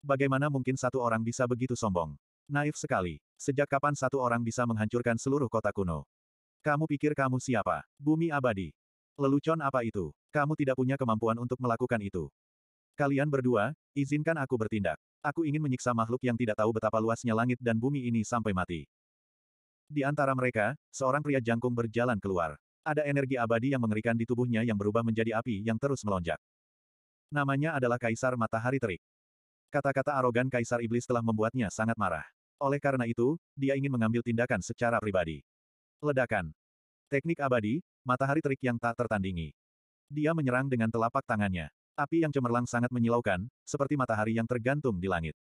Bagaimana mungkin satu orang bisa begitu sombong? Naif sekali. Sejak kapan satu orang bisa menghancurkan seluruh kota kuno? Kamu pikir kamu siapa? Bumi abadi. Lelucon apa itu? Kamu tidak punya kemampuan untuk melakukan itu. Kalian berdua, izinkan aku bertindak. Aku ingin menyiksa makhluk yang tidak tahu betapa luasnya langit dan bumi ini sampai mati. Di antara mereka, seorang pria jangkung berjalan keluar. Ada energi abadi yang mengerikan di tubuhnya yang berubah menjadi api yang terus melonjak. Namanya adalah Kaisar Matahari Terik. Kata-kata arogan Kaisar Iblis telah membuatnya sangat marah. Oleh karena itu, dia ingin mengambil tindakan secara pribadi. Ledakan. Teknik abadi, matahari terik yang tak tertandingi. Dia menyerang dengan telapak tangannya. Api yang cemerlang sangat menyilaukan, seperti matahari yang tergantung di langit.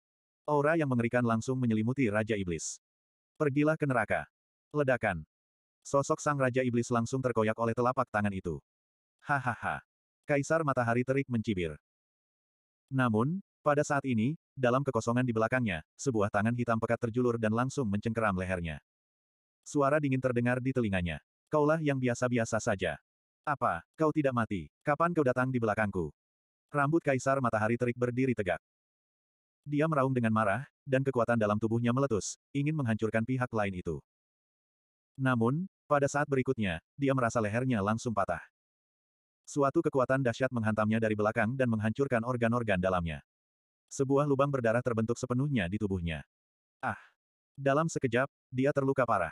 Aura yang mengerikan langsung menyelimuti Raja Iblis. Pergilah ke neraka. Ledakan. Sosok sang Raja Iblis langsung terkoyak oleh telapak tangan itu. Hahaha. Kaisar Matahari Terik mencibir. Namun, pada saat ini, dalam kekosongan di belakangnya, sebuah tangan hitam pekat terjulur dan langsung mencengkeram lehernya. Suara dingin terdengar di telinganya. Kaulah yang biasa-biasa saja. Apa, kau tidak mati? Kapan kau datang di belakangku? Rambut Kaisar Matahari Terik berdiri tegak. Dia meraung dengan marah, dan kekuatan dalam tubuhnya meletus, ingin menghancurkan pihak lain itu. Namun, pada saat berikutnya, dia merasa lehernya langsung patah. Suatu kekuatan dahsyat menghantamnya dari belakang dan menghancurkan organ-organ dalamnya. Sebuah lubang berdarah terbentuk sepenuhnya di tubuhnya. Ah! Dalam sekejap, dia terluka parah.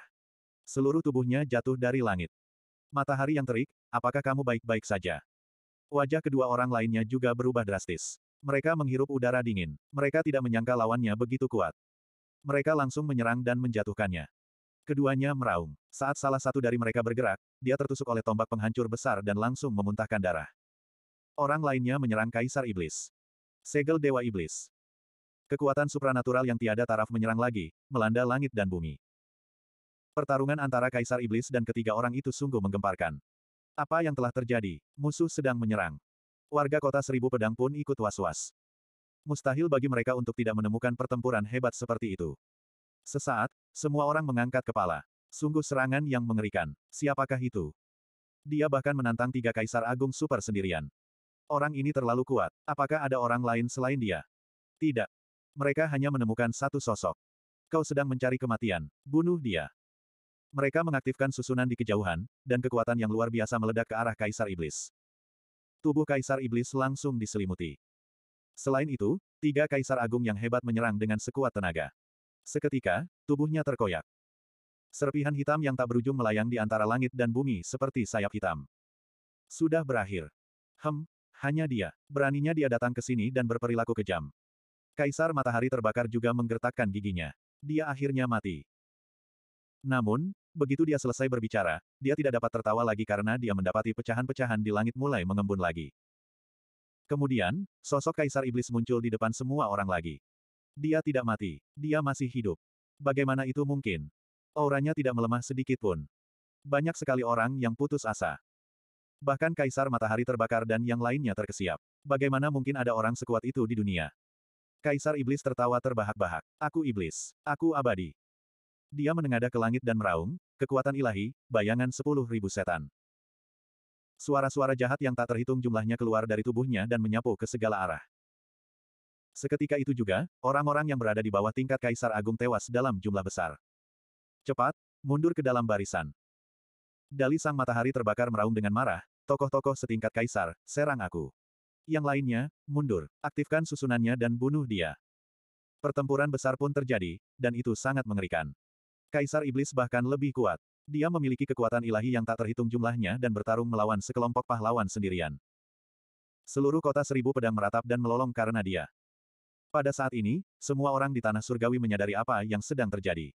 Seluruh tubuhnya jatuh dari langit. Matahari yang terik, apakah kamu baik-baik saja? Wajah kedua orang lainnya juga berubah drastis. Mereka menghirup udara dingin. Mereka tidak menyangka lawannya begitu kuat. Mereka langsung menyerang dan menjatuhkannya. Keduanya meraung. Saat salah satu dari mereka bergerak, dia tertusuk oleh tombak penghancur besar dan langsung memuntahkan darah. Orang lainnya menyerang Kaisar Iblis. Segel Dewa Iblis. Kekuatan supranatural yang tiada taraf menyerang lagi, melanda langit dan bumi. Pertarungan antara Kaisar Iblis dan ketiga orang itu sungguh menggemparkan. Apa yang telah terjadi? Musuh sedang menyerang. Warga kota seribu pedang pun ikut was-was. Mustahil bagi mereka untuk tidak menemukan pertempuran hebat seperti itu. Sesaat, semua orang mengangkat kepala. Sungguh serangan yang mengerikan. Siapakah itu? Dia bahkan menantang tiga kaisar agung super sendirian. Orang ini terlalu kuat. Apakah ada orang lain selain dia? Tidak. Mereka hanya menemukan satu sosok. Kau sedang mencari kematian. Bunuh dia. Mereka mengaktifkan susunan di kejauhan, dan kekuatan yang luar biasa meledak ke arah Kaisar Iblis. Tubuh Kaisar Iblis langsung diselimuti. Selain itu, tiga Kaisar Agung yang hebat menyerang dengan sekuat tenaga. Seketika, tubuhnya terkoyak. Serpihan hitam yang tak berujung melayang di antara langit dan bumi seperti sayap hitam. Sudah berakhir. Hem, hanya dia. Beraninya dia datang ke sini dan berperilaku kejam. Kaisar Matahari terbakar juga menggertakkan giginya. Dia akhirnya mati. Namun, Begitu dia selesai berbicara, dia tidak dapat tertawa lagi karena dia mendapati pecahan-pecahan di langit mulai mengembun lagi. Kemudian, sosok Kaisar Iblis muncul di depan semua orang lagi. Dia tidak mati, dia masih hidup. Bagaimana itu mungkin? Auranya tidak melemah sedikit pun. Banyak sekali orang yang putus asa. Bahkan Kaisar Matahari terbakar dan yang lainnya terkesiap. Bagaimana mungkin ada orang sekuat itu di dunia? Kaisar Iblis tertawa terbahak-bahak. Aku Iblis. Aku abadi. Dia menengadah ke langit dan meraung, kekuatan ilahi, bayangan sepuluh ribu setan. Suara-suara jahat yang tak terhitung jumlahnya keluar dari tubuhnya dan menyapu ke segala arah. Seketika itu juga, orang-orang yang berada di bawah tingkat Kaisar Agung tewas dalam jumlah besar. Cepat, mundur ke dalam barisan. Dali sang matahari terbakar meraung dengan marah, tokoh-tokoh setingkat Kaisar, serang aku. Yang lainnya, mundur, aktifkan susunannya dan bunuh dia. Pertempuran besar pun terjadi, dan itu sangat mengerikan. Kaisar Iblis bahkan lebih kuat. Dia memiliki kekuatan ilahi yang tak terhitung jumlahnya dan bertarung melawan sekelompok pahlawan sendirian. Seluruh kota seribu pedang meratap dan melolong karena dia. Pada saat ini, semua orang di tanah surgawi menyadari apa yang sedang terjadi.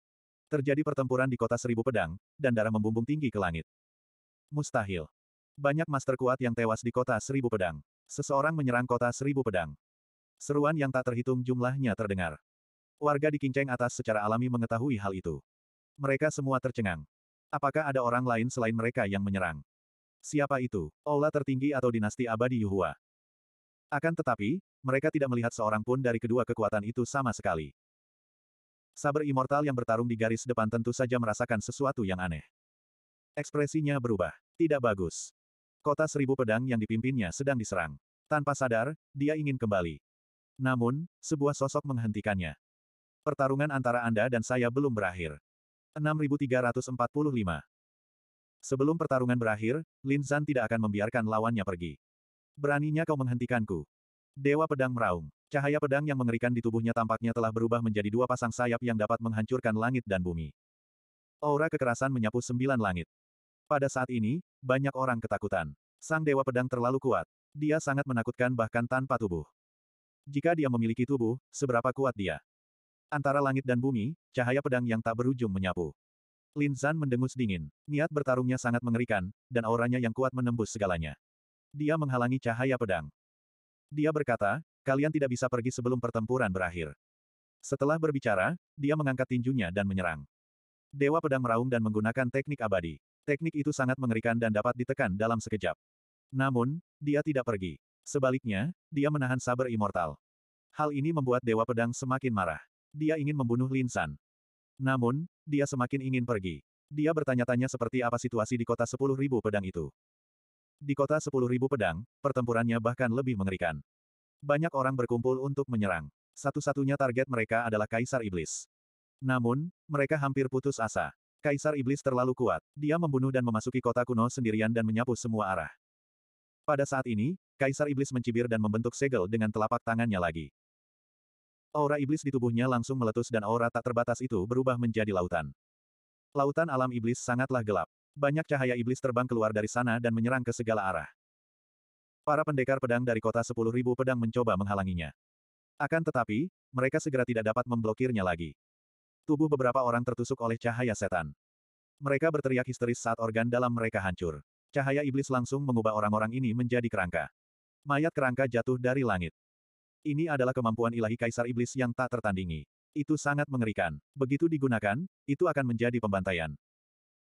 Terjadi pertempuran di kota seribu pedang, dan darah membumbung tinggi ke langit. Mustahil. Banyak master kuat yang tewas di kota seribu pedang. Seseorang menyerang kota seribu pedang. Seruan yang tak terhitung jumlahnya terdengar. Warga di Kinceng atas secara alami mengetahui hal itu. Mereka semua tercengang. Apakah ada orang lain selain mereka yang menyerang? Siapa itu? Ola tertinggi atau dinasti abadi Yuhua? Akan tetapi, mereka tidak melihat seorang pun dari kedua kekuatan itu sama sekali. Saber immortal yang bertarung di garis depan tentu saja merasakan sesuatu yang aneh. Ekspresinya berubah. Tidak bagus. Kota seribu pedang yang dipimpinnya sedang diserang. Tanpa sadar, dia ingin kembali. Namun, sebuah sosok menghentikannya. Pertarungan antara Anda dan saya belum berakhir. 6345. Sebelum pertarungan berakhir, Lin Zan tidak akan membiarkan lawannya pergi. Beraninya kau menghentikanku. Dewa Pedang Meraung. Cahaya pedang yang mengerikan di tubuhnya tampaknya telah berubah menjadi dua pasang sayap yang dapat menghancurkan langit dan bumi. Aura kekerasan menyapu sembilan langit. Pada saat ini, banyak orang ketakutan. Sang Dewa Pedang terlalu kuat. Dia sangat menakutkan bahkan tanpa tubuh. Jika dia memiliki tubuh, seberapa kuat dia? Antara langit dan bumi, cahaya pedang yang tak berujung menyapu. Lin Zan mendengus dingin. Niat bertarungnya sangat mengerikan, dan auranya yang kuat menembus segalanya. Dia menghalangi cahaya pedang. Dia berkata, kalian tidak bisa pergi sebelum pertempuran berakhir. Setelah berbicara, dia mengangkat tinjunya dan menyerang. Dewa pedang meraung dan menggunakan teknik abadi. Teknik itu sangat mengerikan dan dapat ditekan dalam sekejap. Namun, dia tidak pergi. Sebaliknya, dia menahan sabar immortal. Hal ini membuat Dewa Pedang semakin marah dia ingin membunuh Lin San. Namun, dia semakin ingin pergi. Dia bertanya-tanya seperti apa situasi di kota 10.000 pedang itu. Di kota 10.000 pedang, pertempurannya bahkan lebih mengerikan. Banyak orang berkumpul untuk menyerang. Satu-satunya target mereka adalah Kaisar Iblis. Namun, mereka hampir putus asa. Kaisar Iblis terlalu kuat. Dia membunuh dan memasuki kota kuno sendirian dan menyapu semua arah. Pada saat ini, Kaisar Iblis mencibir dan membentuk segel dengan telapak tangannya lagi. Aura iblis di tubuhnya langsung meletus dan aura tak terbatas itu berubah menjadi lautan. Lautan alam iblis sangatlah gelap. Banyak cahaya iblis terbang keluar dari sana dan menyerang ke segala arah. Para pendekar pedang dari kota 10.000 pedang mencoba menghalanginya. Akan tetapi, mereka segera tidak dapat memblokirnya lagi. Tubuh beberapa orang tertusuk oleh cahaya setan. Mereka berteriak histeris saat organ dalam mereka hancur. Cahaya iblis langsung mengubah orang-orang ini menjadi kerangka. Mayat kerangka jatuh dari langit. Ini adalah kemampuan ilahi Kaisar Iblis yang tak tertandingi. Itu sangat mengerikan. Begitu digunakan, itu akan menjadi pembantaian.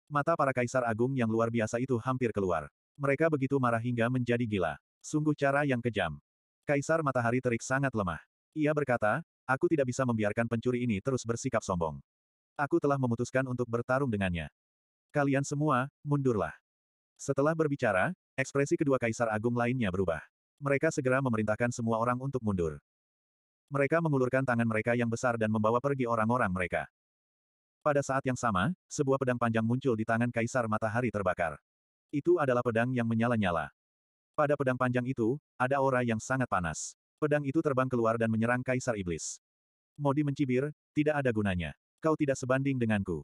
Mata para Kaisar Agung yang luar biasa itu hampir keluar. Mereka begitu marah hingga menjadi gila. Sungguh cara yang kejam. Kaisar Matahari Terik sangat lemah. Ia berkata, aku tidak bisa membiarkan pencuri ini terus bersikap sombong. Aku telah memutuskan untuk bertarung dengannya. Kalian semua, mundurlah. Setelah berbicara, ekspresi kedua kaisar agung lainnya berubah. Mereka segera memerintahkan semua orang untuk mundur. Mereka mengulurkan tangan mereka yang besar dan membawa pergi orang-orang mereka. Pada saat yang sama, sebuah pedang panjang muncul di tangan Kaisar Matahari terbakar. Itu adalah pedang yang menyala-nyala. Pada pedang panjang itu, ada aura yang sangat panas. Pedang itu terbang keluar dan menyerang Kaisar Iblis. Modi mencibir, tidak ada gunanya. Kau tidak sebanding denganku.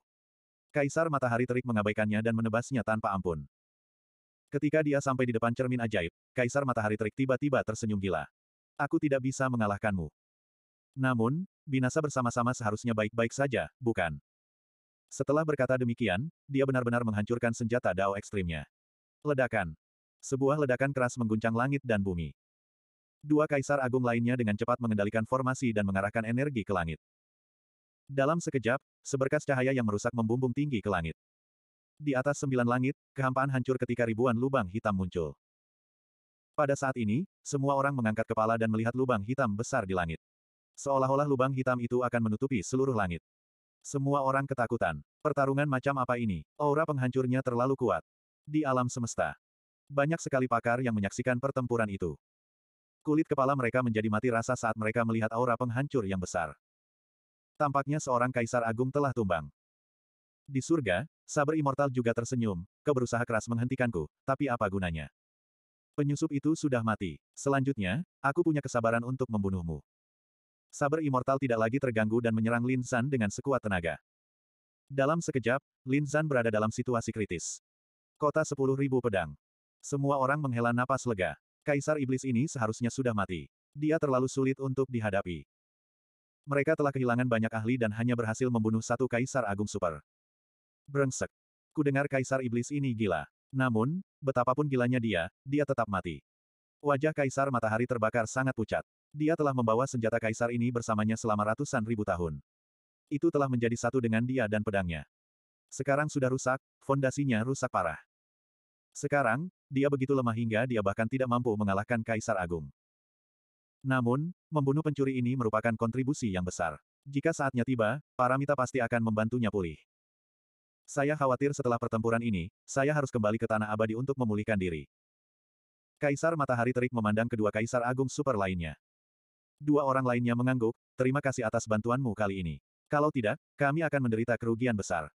Kaisar Matahari terik mengabaikannya dan menebasnya tanpa ampun. Ketika dia sampai di depan cermin ajaib, Kaisar Matahari Terik tiba-tiba tersenyum gila. Aku tidak bisa mengalahkanmu. Namun, binasa bersama-sama seharusnya baik-baik saja, bukan? Setelah berkata demikian, dia benar-benar menghancurkan senjata Dao ekstrimnya. Ledakan. Sebuah ledakan keras mengguncang langit dan bumi. Dua kaisar agung lainnya dengan cepat mengendalikan formasi dan mengarahkan energi ke langit. Dalam sekejap, seberkas cahaya yang merusak membumbung tinggi ke langit. Di atas sembilan langit, kehampaan hancur ketika ribuan lubang hitam muncul. Pada saat ini, semua orang mengangkat kepala dan melihat lubang hitam besar di langit. Seolah-olah lubang hitam itu akan menutupi seluruh langit. Semua orang ketakutan. Pertarungan macam apa ini? Aura penghancurnya terlalu kuat. Di alam semesta. Banyak sekali pakar yang menyaksikan pertempuran itu. Kulit kepala mereka menjadi mati rasa saat mereka melihat aura penghancur yang besar. Tampaknya seorang kaisar agung telah tumbang. Di surga, Saber Immortal juga tersenyum, Keberusaha keras menghentikanku, tapi apa gunanya? Penyusup itu sudah mati. Selanjutnya, aku punya kesabaran untuk membunuhmu. Saber Immortal tidak lagi terganggu dan menyerang Lin San dengan sekuat tenaga. Dalam sekejap, Lin San berada dalam situasi kritis. Kota 10.000 pedang. Semua orang menghela napas lega. Kaisar Iblis ini seharusnya sudah mati. Dia terlalu sulit untuk dihadapi. Mereka telah kehilangan banyak ahli dan hanya berhasil membunuh satu Kaisar Agung Super. Brengsek. dengar kaisar iblis ini gila. Namun, betapapun gilanya dia, dia tetap mati. Wajah kaisar matahari terbakar sangat pucat. Dia telah membawa senjata kaisar ini bersamanya selama ratusan ribu tahun. Itu telah menjadi satu dengan dia dan pedangnya. Sekarang sudah rusak, fondasinya rusak parah. Sekarang, dia begitu lemah hingga dia bahkan tidak mampu mengalahkan Kaisar Agung. Namun, membunuh pencuri ini merupakan kontribusi yang besar. Jika saatnya tiba, Paramita pasti akan membantunya pulih. Saya khawatir setelah pertempuran ini, saya harus kembali ke Tanah Abadi untuk memulihkan diri. Kaisar Matahari Terik memandang kedua Kaisar Agung Super lainnya. Dua orang lainnya mengangguk, terima kasih atas bantuanmu kali ini. Kalau tidak, kami akan menderita kerugian besar.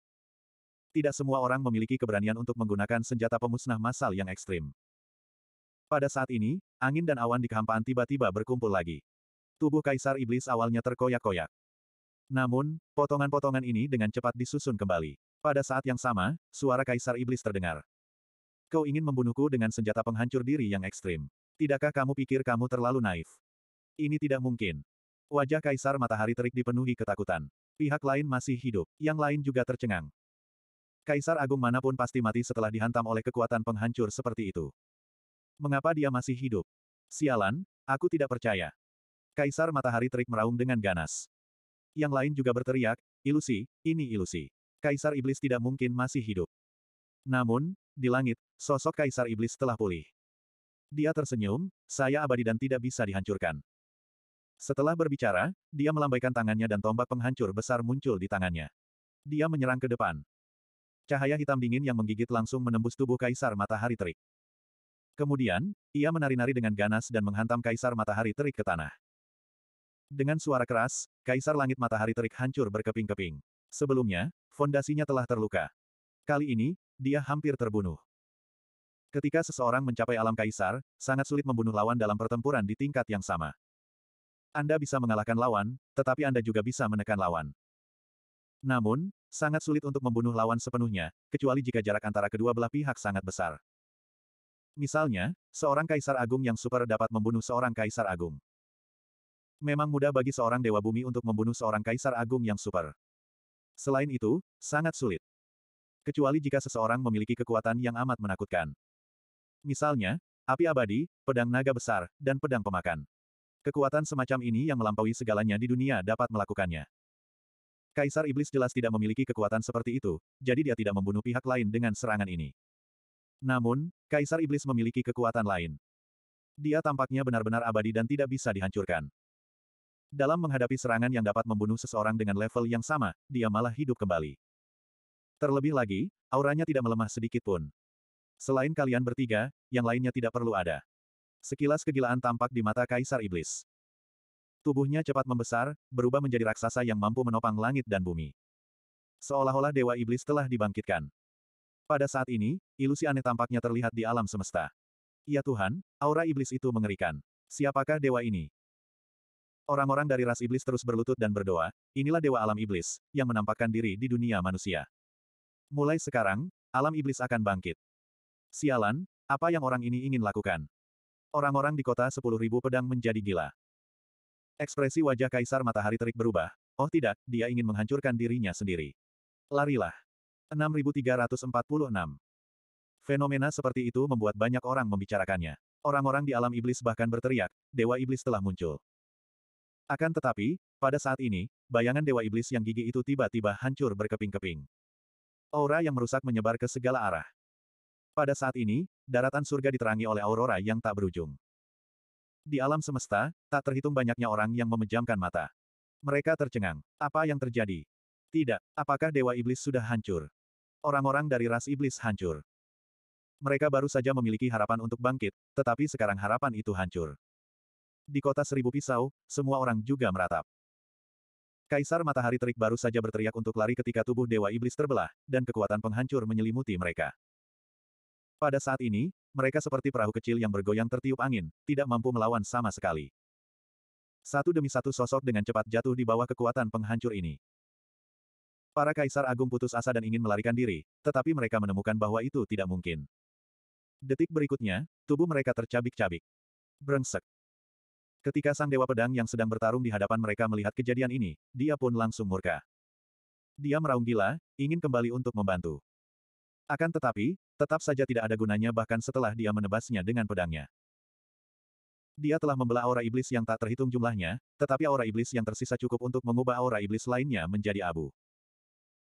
Tidak semua orang memiliki keberanian untuk menggunakan senjata pemusnah massal yang ekstrim. Pada saat ini, angin dan awan di kehampaan tiba-tiba berkumpul lagi. Tubuh Kaisar Iblis awalnya terkoyak-koyak. Namun, potongan-potongan ini dengan cepat disusun kembali. Pada saat yang sama, suara Kaisar Iblis terdengar. Kau ingin membunuhku dengan senjata penghancur diri yang ekstrim. Tidakkah kamu pikir kamu terlalu naif? Ini tidak mungkin. Wajah Kaisar Matahari Terik dipenuhi ketakutan. Pihak lain masih hidup, yang lain juga tercengang. Kaisar Agung manapun pasti mati setelah dihantam oleh kekuatan penghancur seperti itu. Mengapa dia masih hidup? Sialan, aku tidak percaya. Kaisar Matahari Terik meraung dengan ganas. Yang lain juga berteriak, ilusi, ini ilusi. Kaisar Iblis tidak mungkin masih hidup. Namun, di langit, sosok Kaisar Iblis telah pulih. Dia tersenyum, saya abadi dan tidak bisa dihancurkan. Setelah berbicara, dia melambaikan tangannya dan tombak penghancur besar muncul di tangannya. Dia menyerang ke depan. Cahaya hitam dingin yang menggigit langsung menembus tubuh Kaisar Matahari Terik. Kemudian, ia menari-nari dengan ganas dan menghantam Kaisar Matahari Terik ke tanah. Dengan suara keras, Kaisar Langit Matahari Terik hancur berkeping-keping. Sebelumnya, fondasinya telah terluka. Kali ini, dia hampir terbunuh. Ketika seseorang mencapai alam kaisar, sangat sulit membunuh lawan dalam pertempuran di tingkat yang sama. Anda bisa mengalahkan lawan, tetapi Anda juga bisa menekan lawan. Namun, sangat sulit untuk membunuh lawan sepenuhnya, kecuali jika jarak antara kedua belah pihak sangat besar. Misalnya, seorang kaisar agung yang super dapat membunuh seorang kaisar agung. Memang mudah bagi seorang dewa bumi untuk membunuh seorang kaisar agung yang super. Selain itu, sangat sulit. Kecuali jika seseorang memiliki kekuatan yang amat menakutkan. Misalnya, api abadi, pedang naga besar, dan pedang pemakan. Kekuatan semacam ini yang melampaui segalanya di dunia dapat melakukannya. Kaisar Iblis jelas tidak memiliki kekuatan seperti itu, jadi dia tidak membunuh pihak lain dengan serangan ini. Namun, Kaisar Iblis memiliki kekuatan lain. Dia tampaknya benar-benar abadi dan tidak bisa dihancurkan. Dalam menghadapi serangan yang dapat membunuh seseorang dengan level yang sama, dia malah hidup kembali. Terlebih lagi, auranya tidak melemah sedikit pun. Selain kalian bertiga, yang lainnya tidak perlu ada. Sekilas kegilaan tampak di mata Kaisar Iblis. Tubuhnya cepat membesar, berubah menjadi raksasa yang mampu menopang langit dan bumi. Seolah-olah Dewa Iblis telah dibangkitkan. Pada saat ini, ilusi aneh tampaknya terlihat di alam semesta. Ya Tuhan, aura iblis itu mengerikan. Siapakah dewa ini? Orang-orang dari ras iblis terus berlutut dan berdoa, inilah dewa alam iblis, yang menampakkan diri di dunia manusia. Mulai sekarang, alam iblis akan bangkit. Sialan, apa yang orang ini ingin lakukan? Orang-orang di kota 10.000 pedang menjadi gila. Ekspresi wajah Kaisar Matahari Terik berubah, oh tidak, dia ingin menghancurkan dirinya sendiri. Larilah. 6346 Fenomena seperti itu membuat banyak orang membicarakannya. Orang-orang di alam iblis bahkan berteriak, Dewa Iblis telah muncul. Akan tetapi, pada saat ini, bayangan Dewa Iblis yang gigi itu tiba-tiba hancur berkeping-keping. Aura yang merusak menyebar ke segala arah. Pada saat ini, daratan surga diterangi oleh aurora yang tak berujung. Di alam semesta, tak terhitung banyaknya orang yang memejamkan mata. Mereka tercengang. Apa yang terjadi? Tidak. Apakah Dewa Iblis sudah hancur? Orang-orang dari ras iblis hancur. Mereka baru saja memiliki harapan untuk bangkit, tetapi sekarang harapan itu hancur. Di kota seribu pisau, semua orang juga meratap. Kaisar Matahari Terik baru saja berteriak untuk lari ketika tubuh Dewa Iblis terbelah, dan kekuatan penghancur menyelimuti mereka. Pada saat ini, mereka seperti perahu kecil yang bergoyang tertiup angin, tidak mampu melawan sama sekali. Satu demi satu sosok dengan cepat jatuh di bawah kekuatan penghancur ini. Para kaisar agung putus asa dan ingin melarikan diri, tetapi mereka menemukan bahwa itu tidak mungkin. Detik berikutnya, tubuh mereka tercabik-cabik. Brengsek. Ketika sang dewa pedang yang sedang bertarung di hadapan mereka melihat kejadian ini, dia pun langsung murka. Dia meraung gila, ingin kembali untuk membantu. Akan tetapi, tetap saja tidak ada gunanya bahkan setelah dia menebasnya dengan pedangnya. Dia telah membelah aura iblis yang tak terhitung jumlahnya, tetapi aura iblis yang tersisa cukup untuk mengubah aura iblis lainnya menjadi abu.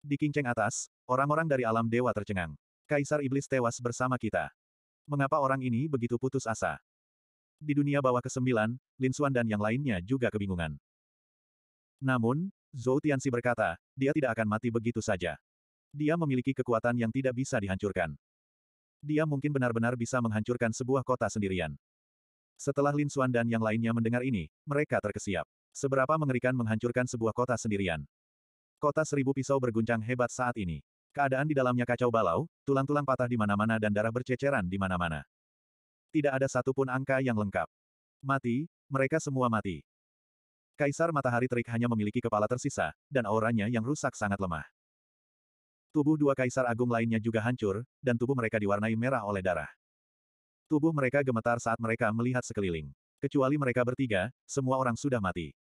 Di kinceng atas, orang-orang dari alam dewa tercengang. Kaisar iblis tewas bersama kita. Mengapa orang ini begitu putus asa? Di dunia bawah ke-9, Lin Xuan dan yang lainnya juga kebingungan. Namun, Zhou Tianxi berkata, dia tidak akan mati begitu saja. Dia memiliki kekuatan yang tidak bisa dihancurkan. Dia mungkin benar-benar bisa menghancurkan sebuah kota sendirian. Setelah Lin Xuan dan yang lainnya mendengar ini, mereka terkesiap. Seberapa mengerikan menghancurkan sebuah kota sendirian. Kota seribu pisau berguncang hebat saat ini. Keadaan di dalamnya kacau balau, tulang-tulang patah di mana-mana dan darah berceceran di mana-mana tidak ada satupun angka yang lengkap. Mati, mereka semua mati. Kaisar Matahari Terik hanya memiliki kepala tersisa, dan auranya yang rusak sangat lemah. Tubuh dua kaisar agung lainnya juga hancur, dan tubuh mereka diwarnai merah oleh darah. Tubuh mereka gemetar saat mereka melihat sekeliling. Kecuali mereka bertiga, semua orang sudah mati.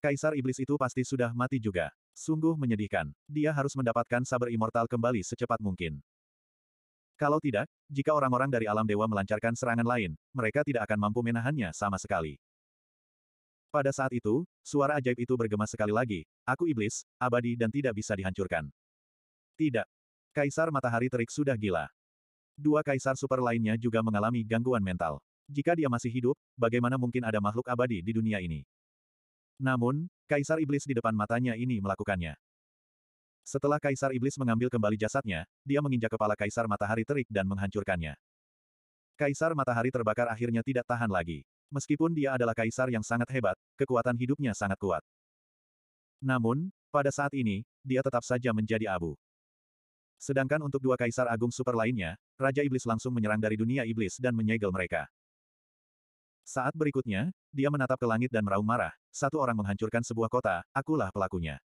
Kaisar Iblis itu pasti sudah mati juga. Sungguh menyedihkan. Dia harus mendapatkan saber immortal kembali secepat mungkin. Kalau tidak, jika orang-orang dari alam dewa melancarkan serangan lain, mereka tidak akan mampu menahannya sama sekali. Pada saat itu, suara ajaib itu bergema sekali lagi, aku iblis, abadi dan tidak bisa dihancurkan. Tidak. Kaisar Matahari Terik sudah gila. Dua kaisar super lainnya juga mengalami gangguan mental. Jika dia masih hidup, bagaimana mungkin ada makhluk abadi di dunia ini? Namun, kaisar iblis di depan matanya ini melakukannya. Setelah Kaisar Iblis mengambil kembali jasadnya, dia menginjak kepala Kaisar Matahari Terik dan menghancurkannya. Kaisar Matahari terbakar akhirnya tidak tahan lagi. Meskipun dia adalah kaisar yang sangat hebat, kekuatan hidupnya sangat kuat. Namun, pada saat ini, dia tetap saja menjadi abu. Sedangkan untuk dua kaisar agung super lainnya, Raja Iblis langsung menyerang dari dunia iblis dan menyegel mereka. Saat berikutnya, dia menatap ke langit dan meraung marah, satu orang menghancurkan sebuah kota, akulah pelakunya.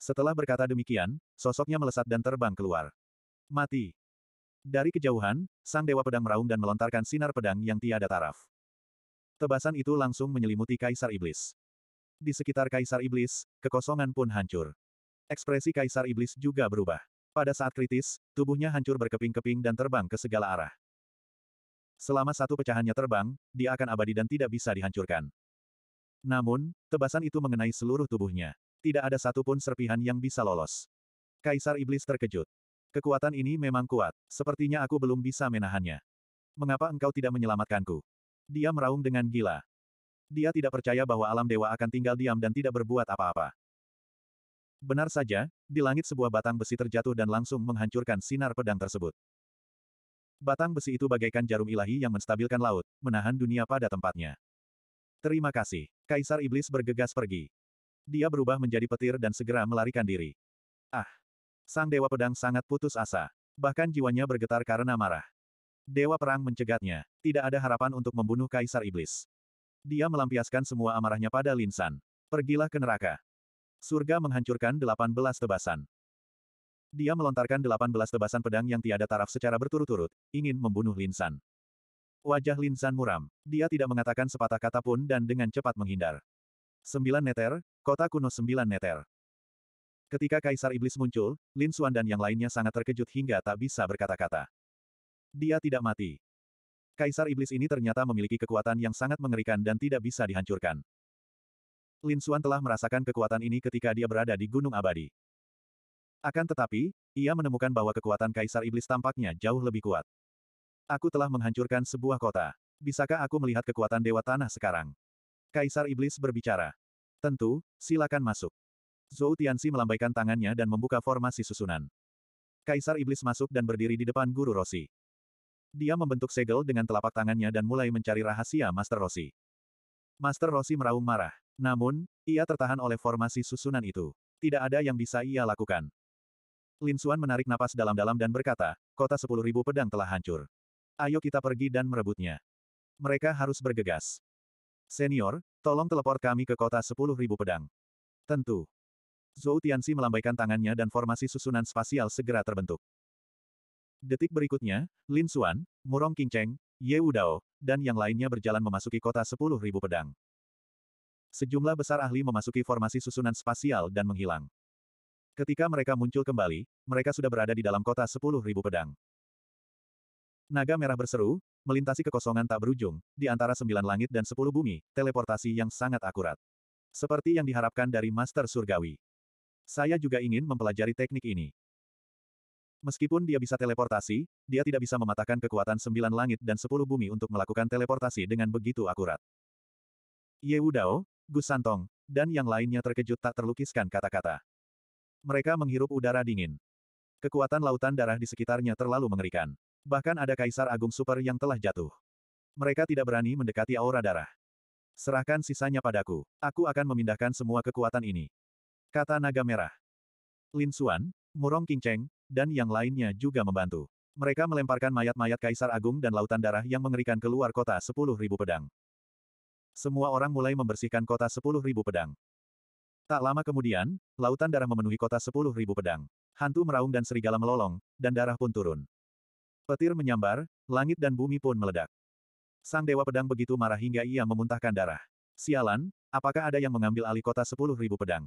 Setelah berkata demikian, sosoknya melesat dan terbang keluar. Mati. Dari kejauhan, sang dewa pedang meraung dan melontarkan sinar pedang yang tiada taraf. Tebasan itu langsung menyelimuti Kaisar Iblis. Di sekitar Kaisar Iblis, kekosongan pun hancur. Ekspresi Kaisar Iblis juga berubah. Pada saat kritis, tubuhnya hancur berkeping-keping dan terbang ke segala arah. Selama satu pecahannya terbang, dia akan abadi dan tidak bisa dihancurkan. Namun, tebasan itu mengenai seluruh tubuhnya. Tidak ada satupun serpihan yang bisa lolos. Kaisar Iblis terkejut. Kekuatan ini memang kuat. Sepertinya aku belum bisa menahannya. Mengapa engkau tidak menyelamatkanku? Dia meraung dengan gila. Dia tidak percaya bahwa alam dewa akan tinggal diam dan tidak berbuat apa-apa. Benar saja, di langit sebuah batang besi terjatuh dan langsung menghancurkan sinar pedang tersebut. Batang besi itu bagaikan jarum ilahi yang menstabilkan laut, menahan dunia pada tempatnya. Terima kasih. Kaisar Iblis bergegas pergi dia berubah menjadi petir dan segera melarikan diri. Ah! Sang Dewa Pedang sangat putus asa. Bahkan jiwanya bergetar karena marah. Dewa Perang mencegatnya. Tidak ada harapan untuk membunuh Kaisar Iblis. Dia melampiaskan semua amarahnya pada Linsan. Pergilah ke neraka. Surga menghancurkan 18 tebasan. Dia melontarkan 18 tebasan pedang yang tiada taraf secara berturut-turut, ingin membunuh Linsan. Wajah Linsan muram. Dia tidak mengatakan sepatah kata pun dan dengan cepat menghindar. Sembilan neter, Kota kuno sembilan neter. Ketika Kaisar Iblis muncul, Lin Xuan dan yang lainnya sangat terkejut hingga tak bisa berkata-kata. Dia tidak mati. Kaisar Iblis ini ternyata memiliki kekuatan yang sangat mengerikan dan tidak bisa dihancurkan. Lin Xuan telah merasakan kekuatan ini ketika dia berada di Gunung Abadi. Akan tetapi, ia menemukan bahwa kekuatan Kaisar Iblis tampaknya jauh lebih kuat. Aku telah menghancurkan sebuah kota. Bisakah aku melihat kekuatan Dewa Tanah sekarang? Kaisar Iblis berbicara. Tentu, silakan masuk. Zhou Tianxi melambaikan tangannya dan membuka formasi susunan. Kaisar Iblis masuk dan berdiri di depan Guru Rossi. Dia membentuk segel dengan telapak tangannya dan mulai mencari rahasia Master Rossi. Master Rossi meraung marah. Namun, ia tertahan oleh formasi susunan itu. Tidak ada yang bisa ia lakukan. Lin Xuan menarik napas dalam-dalam dan berkata, kota sepuluh ribu pedang telah hancur. Ayo kita pergi dan merebutnya. Mereka harus bergegas. Senior, tolong teleport kami ke kota 10.000 pedang. Tentu. Zhou Tianxi melambaikan tangannya dan formasi susunan spasial segera terbentuk. Detik berikutnya, Lin Xuan, Murong Qingcheng, Ye Wudao, dan yang lainnya berjalan memasuki kota 10.000 pedang. Sejumlah besar ahli memasuki formasi susunan spasial dan menghilang. Ketika mereka muncul kembali, mereka sudah berada di dalam kota 10.000 pedang. Naga merah berseru, melintasi kekosongan tak berujung, di antara sembilan langit dan sepuluh bumi, teleportasi yang sangat akurat. Seperti yang diharapkan dari Master Surgawi. Saya juga ingin mempelajari teknik ini. Meskipun dia bisa teleportasi, dia tidak bisa mematahkan kekuatan sembilan langit dan sepuluh bumi untuk melakukan teleportasi dengan begitu akurat. Ye Wudao, Gus Santong, dan yang lainnya terkejut tak terlukiskan kata-kata. Mereka menghirup udara dingin. Kekuatan lautan darah di sekitarnya terlalu mengerikan. Bahkan ada Kaisar Agung Super yang telah jatuh. Mereka tidak berani mendekati aura darah. Serahkan sisanya padaku. Aku akan memindahkan semua kekuatan ini. Kata Naga Merah. Lin Xuan, Murong Qingcheng, dan yang lainnya juga membantu. Mereka melemparkan mayat-mayat Kaisar Agung dan Lautan Darah yang mengerikan keluar kota 10.000 pedang. Semua orang mulai membersihkan kota 10.000 pedang. Tak lama kemudian, Lautan Darah memenuhi kota 10.000 pedang. Hantu meraung dan serigala melolong, dan darah pun turun. Petir menyambar, langit dan bumi pun meledak. Sang Dewa Pedang begitu marah hingga ia memuntahkan darah. Sialan, apakah ada yang mengambil alih kota sepuluh ribu pedang?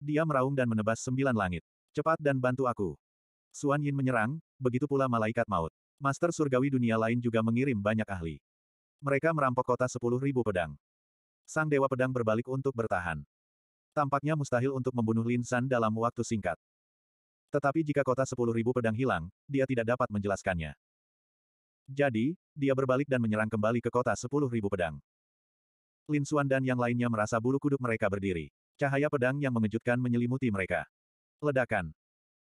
Dia meraung dan menebas sembilan langit. Cepat dan bantu aku. Suan Yin menyerang, begitu pula malaikat maut. Master surgawi dunia lain juga mengirim banyak ahli. Mereka merampok kota sepuluh ribu pedang. Sang Dewa Pedang berbalik untuk bertahan. Tampaknya mustahil untuk membunuh Lin San dalam waktu singkat. Tetapi jika kota sepuluh ribu pedang hilang, dia tidak dapat menjelaskannya. Jadi, dia berbalik dan menyerang kembali ke kota sepuluh ribu pedang. Lin Xuan dan yang lainnya merasa bulu kuduk mereka berdiri. Cahaya pedang yang mengejutkan menyelimuti mereka. Ledakan.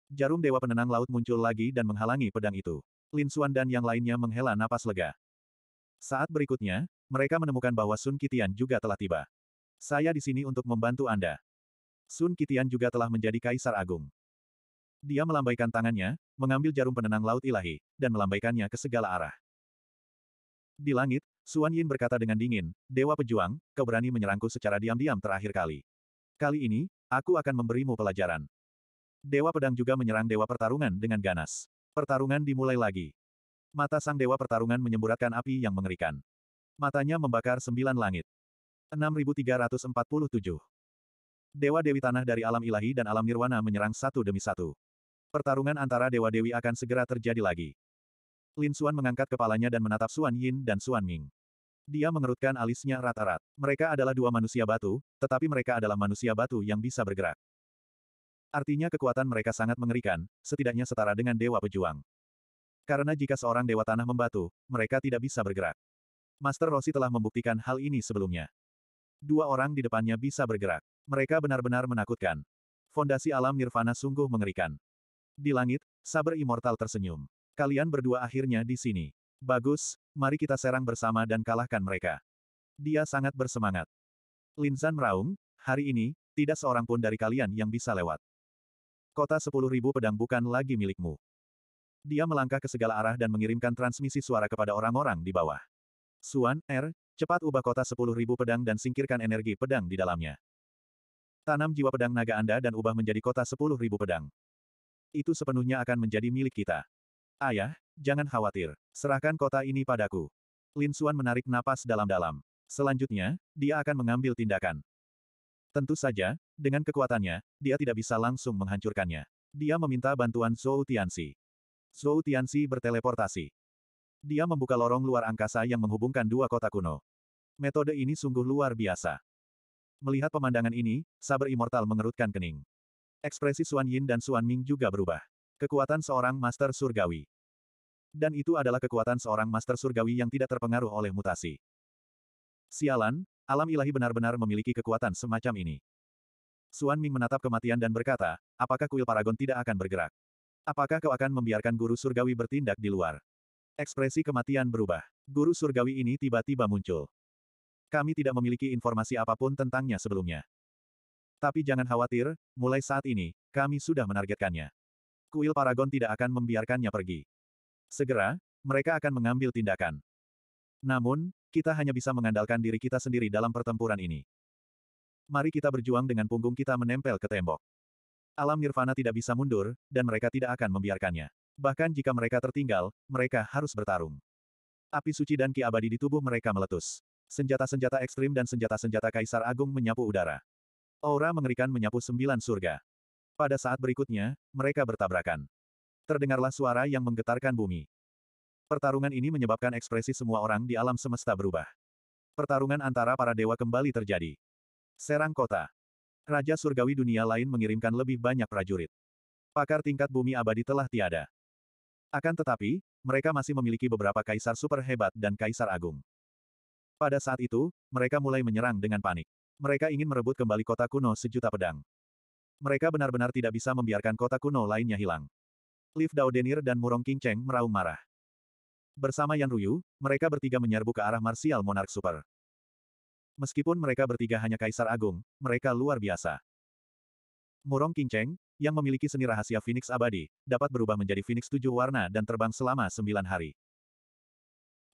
Jarum Dewa Penenang Laut muncul lagi dan menghalangi pedang itu. Lin Xuan dan yang lainnya menghela napas lega. Saat berikutnya, mereka menemukan bahwa Sun Kitian juga telah tiba. Saya di sini untuk membantu Anda. Sun Kitian juga telah menjadi kaisar agung. Dia melambaikan tangannya, mengambil jarum penenang laut ilahi, dan melambaikannya ke segala arah. Di langit, Suan Yin berkata dengan dingin, Dewa Pejuang, kau berani menyerangku secara diam-diam terakhir kali. Kali ini, aku akan memberimu pelajaran. Dewa Pedang juga menyerang Dewa Pertarungan dengan ganas. Pertarungan dimulai lagi. Mata Sang Dewa Pertarungan menyemburatkan api yang mengerikan. Matanya membakar sembilan langit. 6347 Dewa Dewi Tanah dari alam ilahi dan alam nirwana menyerang satu demi satu. Pertarungan antara dewa-dewi akan segera terjadi lagi. Lin Xuan mengangkat kepalanya dan menatap Xuan Yin dan Xuan Ming. Dia mengerutkan alisnya rata rat Mereka adalah dua manusia batu, tetapi mereka adalah manusia batu yang bisa bergerak. Artinya kekuatan mereka sangat mengerikan, setidaknya setara dengan dewa pejuang. Karena jika seorang dewa tanah membatu, mereka tidak bisa bergerak. Master Rossi telah membuktikan hal ini sebelumnya. Dua orang di depannya bisa bergerak. Mereka benar-benar menakutkan. Fondasi alam nirvana sungguh mengerikan. Di langit, Saber Immortal tersenyum. Kalian berdua akhirnya di sini. Bagus, mari kita serang bersama dan kalahkan mereka. Dia sangat bersemangat. Linsan meraung, hari ini, tidak seorang pun dari kalian yang bisa lewat. Kota 10.000 pedang bukan lagi milikmu. Dia melangkah ke segala arah dan mengirimkan transmisi suara kepada orang-orang di bawah. Suan, Er, cepat ubah kota 10.000 pedang dan singkirkan energi pedang di dalamnya. Tanam jiwa pedang naga Anda dan ubah menjadi kota 10.000 pedang itu sepenuhnya akan menjadi milik kita. Ayah, jangan khawatir. Serahkan kota ini padaku. Lin Suan menarik napas dalam-dalam. Selanjutnya, dia akan mengambil tindakan. Tentu saja, dengan kekuatannya, dia tidak bisa langsung menghancurkannya. Dia meminta bantuan Zhou Tianxi. Zhou Tianxi berteleportasi. Dia membuka lorong luar angkasa yang menghubungkan dua kota kuno. Metode ini sungguh luar biasa. Melihat pemandangan ini, Saber Immortal mengerutkan kening. Ekspresi Suan Yin dan Suan Ming juga berubah. Kekuatan seorang Master Surgawi. Dan itu adalah kekuatan seorang Master Surgawi yang tidak terpengaruh oleh mutasi. Sialan, alam ilahi benar-benar memiliki kekuatan semacam ini. Suan Ming menatap kematian dan berkata, apakah kuil Paragon tidak akan bergerak? Apakah kau akan membiarkan guru surgawi bertindak di luar? Ekspresi kematian berubah. Guru surgawi ini tiba-tiba muncul. Kami tidak memiliki informasi apapun tentangnya sebelumnya. Tapi jangan khawatir, mulai saat ini, kami sudah menargetkannya. Kuil Paragon tidak akan membiarkannya pergi. Segera, mereka akan mengambil tindakan. Namun, kita hanya bisa mengandalkan diri kita sendiri dalam pertempuran ini. Mari kita berjuang dengan punggung kita menempel ke tembok. Alam nirvana tidak bisa mundur, dan mereka tidak akan membiarkannya. Bahkan jika mereka tertinggal, mereka harus bertarung. Api suci dan ki abadi di tubuh mereka meletus. Senjata-senjata ekstrim dan senjata-senjata kaisar agung menyapu udara. Aura mengerikan menyapu sembilan surga. Pada saat berikutnya, mereka bertabrakan. Terdengarlah suara yang menggetarkan bumi. Pertarungan ini menyebabkan ekspresi semua orang di alam semesta berubah. Pertarungan antara para dewa kembali terjadi. Serang kota. Raja surgawi dunia lain mengirimkan lebih banyak prajurit. Pakar tingkat bumi abadi telah tiada. Akan tetapi, mereka masih memiliki beberapa kaisar super hebat dan kaisar agung. Pada saat itu, mereka mulai menyerang dengan panik. Mereka ingin merebut kembali kota kuno sejuta pedang. Mereka benar-benar tidak bisa membiarkan kota kuno lainnya hilang. Liv Daudenir dan Murong King Cheng meraung marah. Bersama Yan Ruyu, mereka bertiga menyerbu ke arah Martial Monarch Super. Meskipun mereka bertiga hanya Kaisar Agung, mereka luar biasa. Murong King Cheng, yang memiliki seni rahasia Phoenix abadi, dapat berubah menjadi Phoenix tujuh warna dan terbang selama sembilan hari.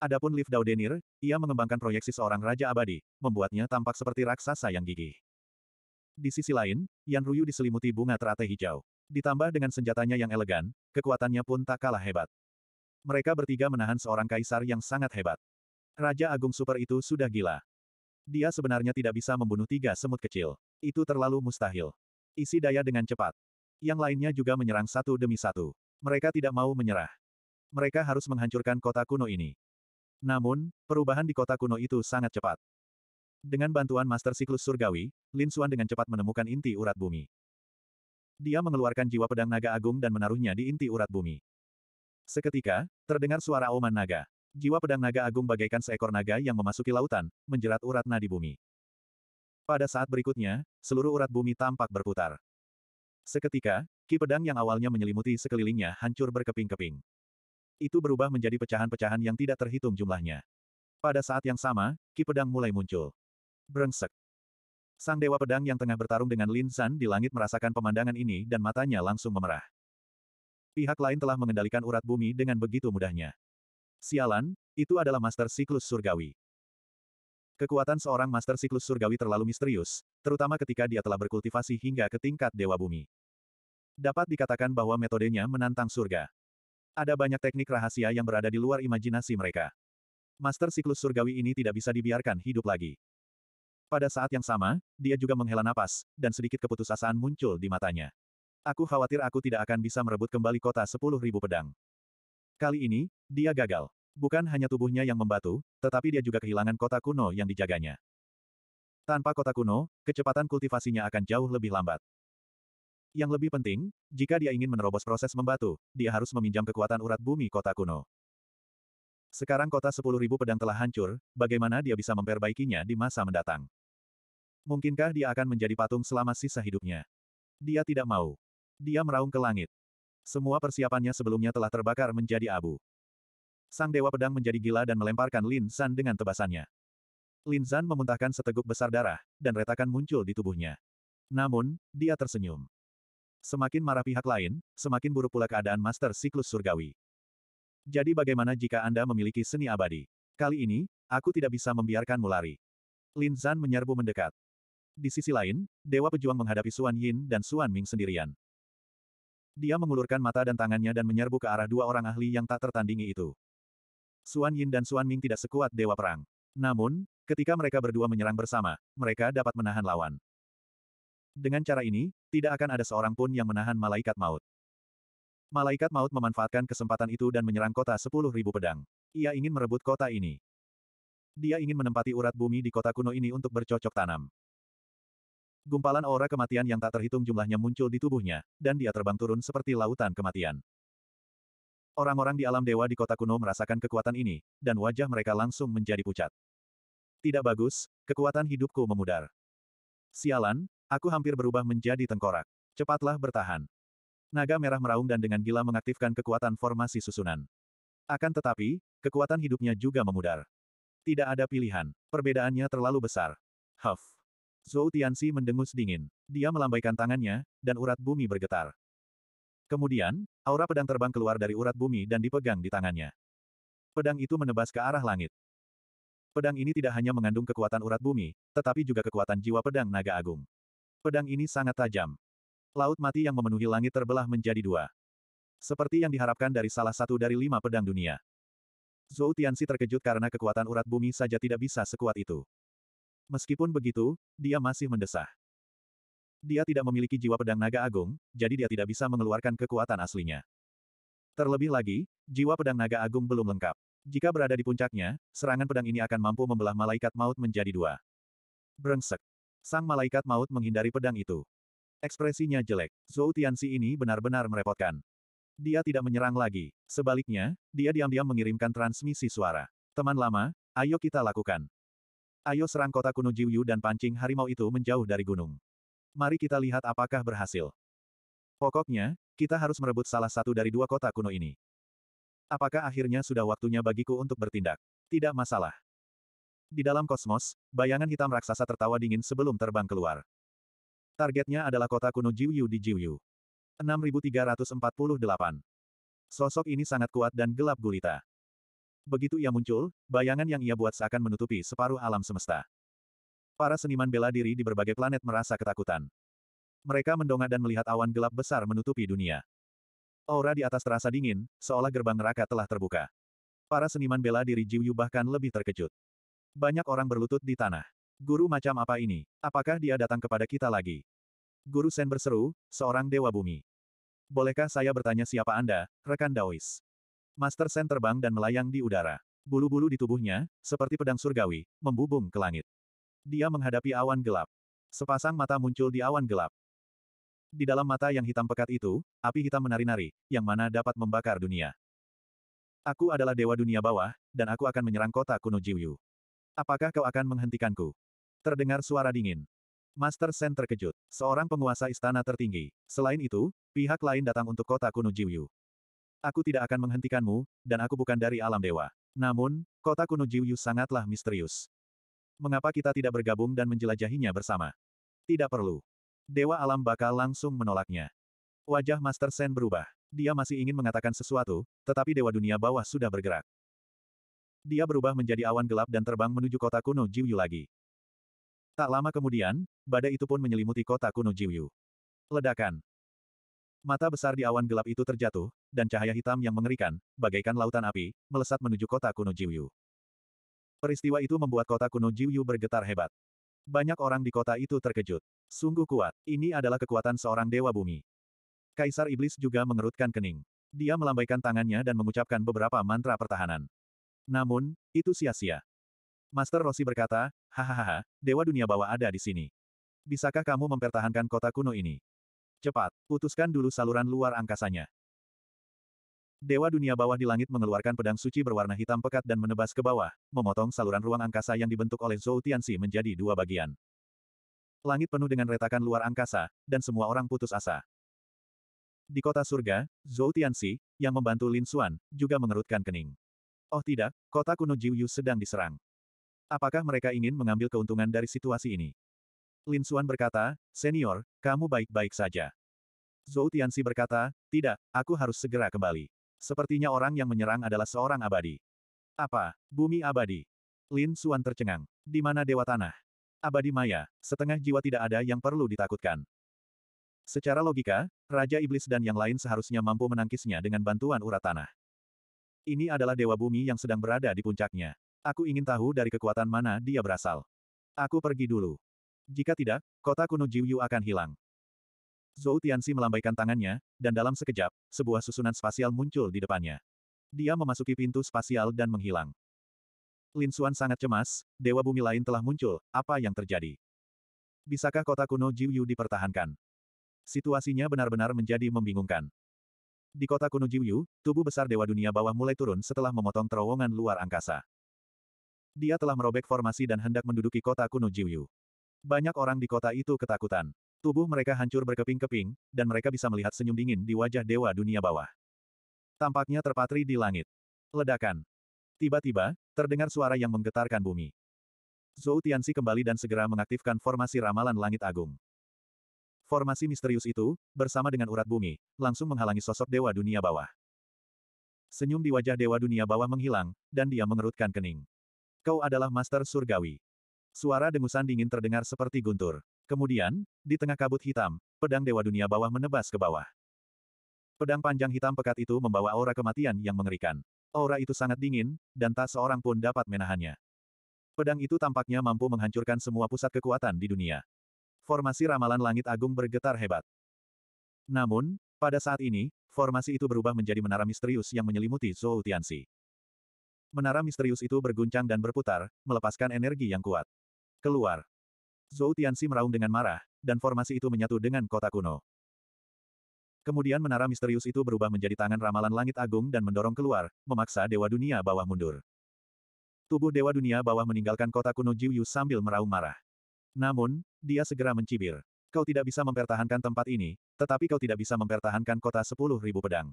Adapun Liv Daudenir, ia mengembangkan proyeksi seorang Raja Abadi, membuatnya tampak seperti raksasa yang gigih. Di sisi lain, Yan Ruyu diselimuti bunga teratai hijau. Ditambah dengan senjatanya yang elegan, kekuatannya pun tak kalah hebat. Mereka bertiga menahan seorang kaisar yang sangat hebat. Raja Agung Super itu sudah gila. Dia sebenarnya tidak bisa membunuh tiga semut kecil. Itu terlalu mustahil. Isi daya dengan cepat. Yang lainnya juga menyerang satu demi satu. Mereka tidak mau menyerah. Mereka harus menghancurkan kota kuno ini. Namun, perubahan di kota kuno itu sangat cepat. Dengan bantuan Master Siklus Surgawi, Lin Xuan dengan cepat menemukan inti urat bumi. Dia mengeluarkan jiwa pedang naga agung dan menaruhnya di inti urat bumi. Seketika, terdengar suara oman naga. Jiwa pedang naga agung bagaikan seekor naga yang memasuki lautan, menjerat urat nadi bumi. Pada saat berikutnya, seluruh urat bumi tampak berputar. Seketika, ki pedang yang awalnya menyelimuti sekelilingnya hancur berkeping-keping itu berubah menjadi pecahan-pecahan yang tidak terhitung jumlahnya. Pada saat yang sama, ki pedang mulai muncul. Brengsek. Sang Dewa Pedang yang tengah bertarung dengan Lin San di langit merasakan pemandangan ini dan matanya langsung memerah. Pihak lain telah mengendalikan urat bumi dengan begitu mudahnya. Sialan, itu adalah master siklus surgawi. Kekuatan seorang master siklus surgawi terlalu misterius, terutama ketika dia telah berkultivasi hingga ke tingkat Dewa Bumi. Dapat dikatakan bahwa metodenya menantang surga. Ada banyak teknik rahasia yang berada di luar imajinasi mereka. Master siklus surgawi ini tidak bisa dibiarkan hidup lagi. Pada saat yang sama, dia juga menghela napas, dan sedikit keputusasaan muncul di matanya. Aku khawatir aku tidak akan bisa merebut kembali kota sepuluh ribu pedang. Kali ini, dia gagal. Bukan hanya tubuhnya yang membatu, tetapi dia juga kehilangan kota kuno yang dijaganya. Tanpa kota kuno, kecepatan kultivasinya akan jauh lebih lambat. Yang lebih penting, jika dia ingin menerobos proses membatu, dia harus meminjam kekuatan urat bumi kota kuno. Sekarang kota 10.000 pedang telah hancur, bagaimana dia bisa memperbaikinya di masa mendatang? Mungkinkah dia akan menjadi patung selama sisa hidupnya? Dia tidak mau. Dia meraung ke langit. Semua persiapannya sebelumnya telah terbakar menjadi abu. Sang Dewa Pedang menjadi gila dan melemparkan Lin San dengan tebasannya. Lin San memuntahkan seteguk besar darah, dan retakan muncul di tubuhnya. Namun, dia tersenyum. Semakin marah pihak lain, semakin buruk pula keadaan Master Siklus Surgawi. Jadi bagaimana jika Anda memiliki seni abadi? Kali ini, aku tidak bisa membiarkanmu lari. Lin Zan menyerbu mendekat. Di sisi lain, Dewa Pejuang menghadapi Suan Yin dan Suan Ming sendirian. Dia mengulurkan mata dan tangannya dan menyerbu ke arah dua orang ahli yang tak tertandingi itu. Suan Yin dan Suan Ming tidak sekuat Dewa Perang. Namun, ketika mereka berdua menyerang bersama, mereka dapat menahan lawan. Dengan cara ini, tidak akan ada seorang pun yang menahan malaikat maut. Malaikat maut memanfaatkan kesempatan itu dan menyerang kota sepuluh ribu pedang. Ia ingin merebut kota ini. Dia ingin menempati urat bumi di kota kuno ini untuk bercocok tanam. Gumpalan aura kematian yang tak terhitung jumlahnya muncul di tubuhnya, dan dia terbang turun seperti lautan kematian. Orang-orang di alam dewa di kota kuno merasakan kekuatan ini, dan wajah mereka langsung menjadi pucat. Tidak bagus, kekuatan hidupku memudar. Sialan, Aku hampir berubah menjadi tengkorak. Cepatlah bertahan. Naga merah meraung dan dengan gila mengaktifkan kekuatan formasi susunan. Akan tetapi, kekuatan hidupnya juga memudar. Tidak ada pilihan. Perbedaannya terlalu besar. Huff. Zhou Tianxi mendengus dingin. Dia melambaikan tangannya, dan urat bumi bergetar. Kemudian, aura pedang terbang keluar dari urat bumi dan dipegang di tangannya. Pedang itu menebas ke arah langit. Pedang ini tidak hanya mengandung kekuatan urat bumi, tetapi juga kekuatan jiwa pedang naga agung. Pedang ini sangat tajam. Laut mati yang memenuhi langit terbelah menjadi dua. Seperti yang diharapkan dari salah satu dari lima pedang dunia. Zhou Tianxi terkejut karena kekuatan urat bumi saja tidak bisa sekuat itu. Meskipun begitu, dia masih mendesah. Dia tidak memiliki jiwa pedang naga agung, jadi dia tidak bisa mengeluarkan kekuatan aslinya. Terlebih lagi, jiwa pedang naga agung belum lengkap. Jika berada di puncaknya, serangan pedang ini akan mampu membelah malaikat maut menjadi dua. Brengsek. Sang malaikat maut menghindari pedang itu. Ekspresinya jelek. Zhou Tianxi ini benar-benar merepotkan. Dia tidak menyerang lagi. Sebaliknya, dia diam-diam mengirimkan transmisi suara. Teman lama, ayo kita lakukan. Ayo serang kota kuno Jiuyu dan pancing harimau itu menjauh dari gunung. Mari kita lihat apakah berhasil. Pokoknya, kita harus merebut salah satu dari dua kota kuno ini. Apakah akhirnya sudah waktunya bagiku untuk bertindak? Tidak masalah. Di dalam kosmos, bayangan hitam raksasa tertawa dingin sebelum terbang keluar. Targetnya adalah kota kuno Jiuyu di Jiuyu. 6348. Sosok ini sangat kuat dan gelap gulita. Begitu ia muncul, bayangan yang ia buat seakan menutupi separuh alam semesta. Para seniman bela diri di berbagai planet merasa ketakutan. Mereka mendongak dan melihat awan gelap besar menutupi dunia. Aura di atas terasa dingin, seolah gerbang neraka telah terbuka. Para seniman bela diri Jiuyu bahkan lebih terkejut. Banyak orang berlutut di tanah. Guru macam apa ini? Apakah dia datang kepada kita lagi? Guru Sen berseru, seorang dewa bumi. Bolehkah saya bertanya siapa Anda, rekan Daois? Master Sen terbang dan melayang di udara. Bulu-bulu di tubuhnya, seperti pedang surgawi, membubung ke langit. Dia menghadapi awan gelap. Sepasang mata muncul di awan gelap. Di dalam mata yang hitam pekat itu, api hitam menari-nari, yang mana dapat membakar dunia. Aku adalah dewa dunia bawah, dan aku akan menyerang kota kuno Jiwyu. Apakah kau akan menghentikanku? Terdengar suara dingin. Master Sen terkejut. Seorang penguasa istana tertinggi. Selain itu, pihak lain datang untuk kota kuno Jiuyu. Aku tidak akan menghentikanmu, dan aku bukan dari alam dewa. Namun, kota kuno Jiuyu sangatlah misterius. Mengapa kita tidak bergabung dan menjelajahinya bersama? Tidak perlu. Dewa alam bakal langsung menolaknya. Wajah Master Sen berubah. Dia masih ingin mengatakan sesuatu, tetapi Dewa Dunia Bawah sudah bergerak. Dia berubah menjadi awan gelap dan terbang menuju kota kuno Jiuyu lagi. Tak lama kemudian, badai itu pun menyelimuti kota kuno Jiuyu. Ledakan. Mata besar di awan gelap itu terjatuh, dan cahaya hitam yang mengerikan, bagaikan lautan api, melesat menuju kota kuno Jiuyu. Peristiwa itu membuat kota kuno Jiuyu bergetar hebat. Banyak orang di kota itu terkejut. Sungguh kuat, ini adalah kekuatan seorang dewa bumi. Kaisar Iblis juga mengerutkan kening. Dia melambaikan tangannya dan mengucapkan beberapa mantra pertahanan. Namun, itu sia-sia. Master Rossi berkata, hahaha, dewa dunia bawah ada di sini. Bisakah kamu mempertahankan kota kuno ini? Cepat, putuskan dulu saluran luar angkasanya. Dewa dunia bawah di langit mengeluarkan pedang suci berwarna hitam pekat dan menebas ke bawah, memotong saluran ruang angkasa yang dibentuk oleh Zhou Tianxi menjadi dua bagian. Langit penuh dengan retakan luar angkasa, dan semua orang putus asa. Di kota surga, Zhou Tianxi, yang membantu Lin Xuan, juga mengerutkan kening. Oh tidak, kota kuno Jiuyu sedang diserang. Apakah mereka ingin mengambil keuntungan dari situasi ini? Lin Xuan berkata, Senior, kamu baik-baik saja. Zhou Tianxi berkata, tidak, aku harus segera kembali. Sepertinya orang yang menyerang adalah seorang abadi. Apa? Bumi abadi? Lin Xuan tercengang. Di mana Dewa Tanah? Abadi Maya, setengah jiwa tidak ada yang perlu ditakutkan. Secara logika, Raja Iblis dan yang lain seharusnya mampu menangkisnya dengan bantuan urat tanah. Ini adalah Dewa Bumi yang sedang berada di puncaknya. Aku ingin tahu dari kekuatan mana dia berasal. Aku pergi dulu. Jika tidak, kota kuno Jiuyu akan hilang. Zhou Tianxi melambaikan tangannya, dan dalam sekejap, sebuah susunan spasial muncul di depannya. Dia memasuki pintu spasial dan menghilang. Lin Xuan sangat cemas, dewa bumi lain telah muncul, apa yang terjadi? Bisakah kota kuno Jiuyu dipertahankan? Situasinya benar-benar menjadi membingungkan. Di kota kuno Jiuyu, tubuh besar Dewa Dunia Bawah mulai turun setelah memotong terowongan luar angkasa. Dia telah merobek formasi dan hendak menduduki kota kuno Jiuyu. Banyak orang di kota itu ketakutan. Tubuh mereka hancur berkeping-keping, dan mereka bisa melihat senyum dingin di wajah Dewa Dunia Bawah. Tampaknya terpatri di langit. Ledakan. Tiba-tiba, terdengar suara yang menggetarkan bumi. Zhou Tianxi kembali dan segera mengaktifkan formasi ramalan langit agung. Formasi misterius itu, bersama dengan urat bumi, langsung menghalangi sosok Dewa Dunia Bawah. Senyum di wajah Dewa Dunia Bawah menghilang, dan dia mengerutkan kening. Kau adalah Master Surgawi. Suara dengusan dingin terdengar seperti guntur. Kemudian, di tengah kabut hitam, pedang Dewa Dunia Bawah menebas ke bawah. Pedang panjang hitam pekat itu membawa aura kematian yang mengerikan. Aura itu sangat dingin, dan tak seorang pun dapat menahannya. Pedang itu tampaknya mampu menghancurkan semua pusat kekuatan di dunia formasi ramalan langit agung bergetar hebat. Namun, pada saat ini, formasi itu berubah menjadi menara misterius yang menyelimuti Zhou Tianxi. Menara misterius itu berguncang dan berputar, melepaskan energi yang kuat. Keluar. Zhou Tianxi meraung dengan marah, dan formasi itu menyatu dengan kota kuno. Kemudian menara misterius itu berubah menjadi tangan ramalan langit agung dan mendorong keluar, memaksa Dewa Dunia Bawah mundur. Tubuh Dewa Dunia Bawah meninggalkan kota kuno Jiuyu sambil meraung marah. Namun, dia segera mencibir. Kau tidak bisa mempertahankan tempat ini, tetapi kau tidak bisa mempertahankan kota sepuluh ribu pedang.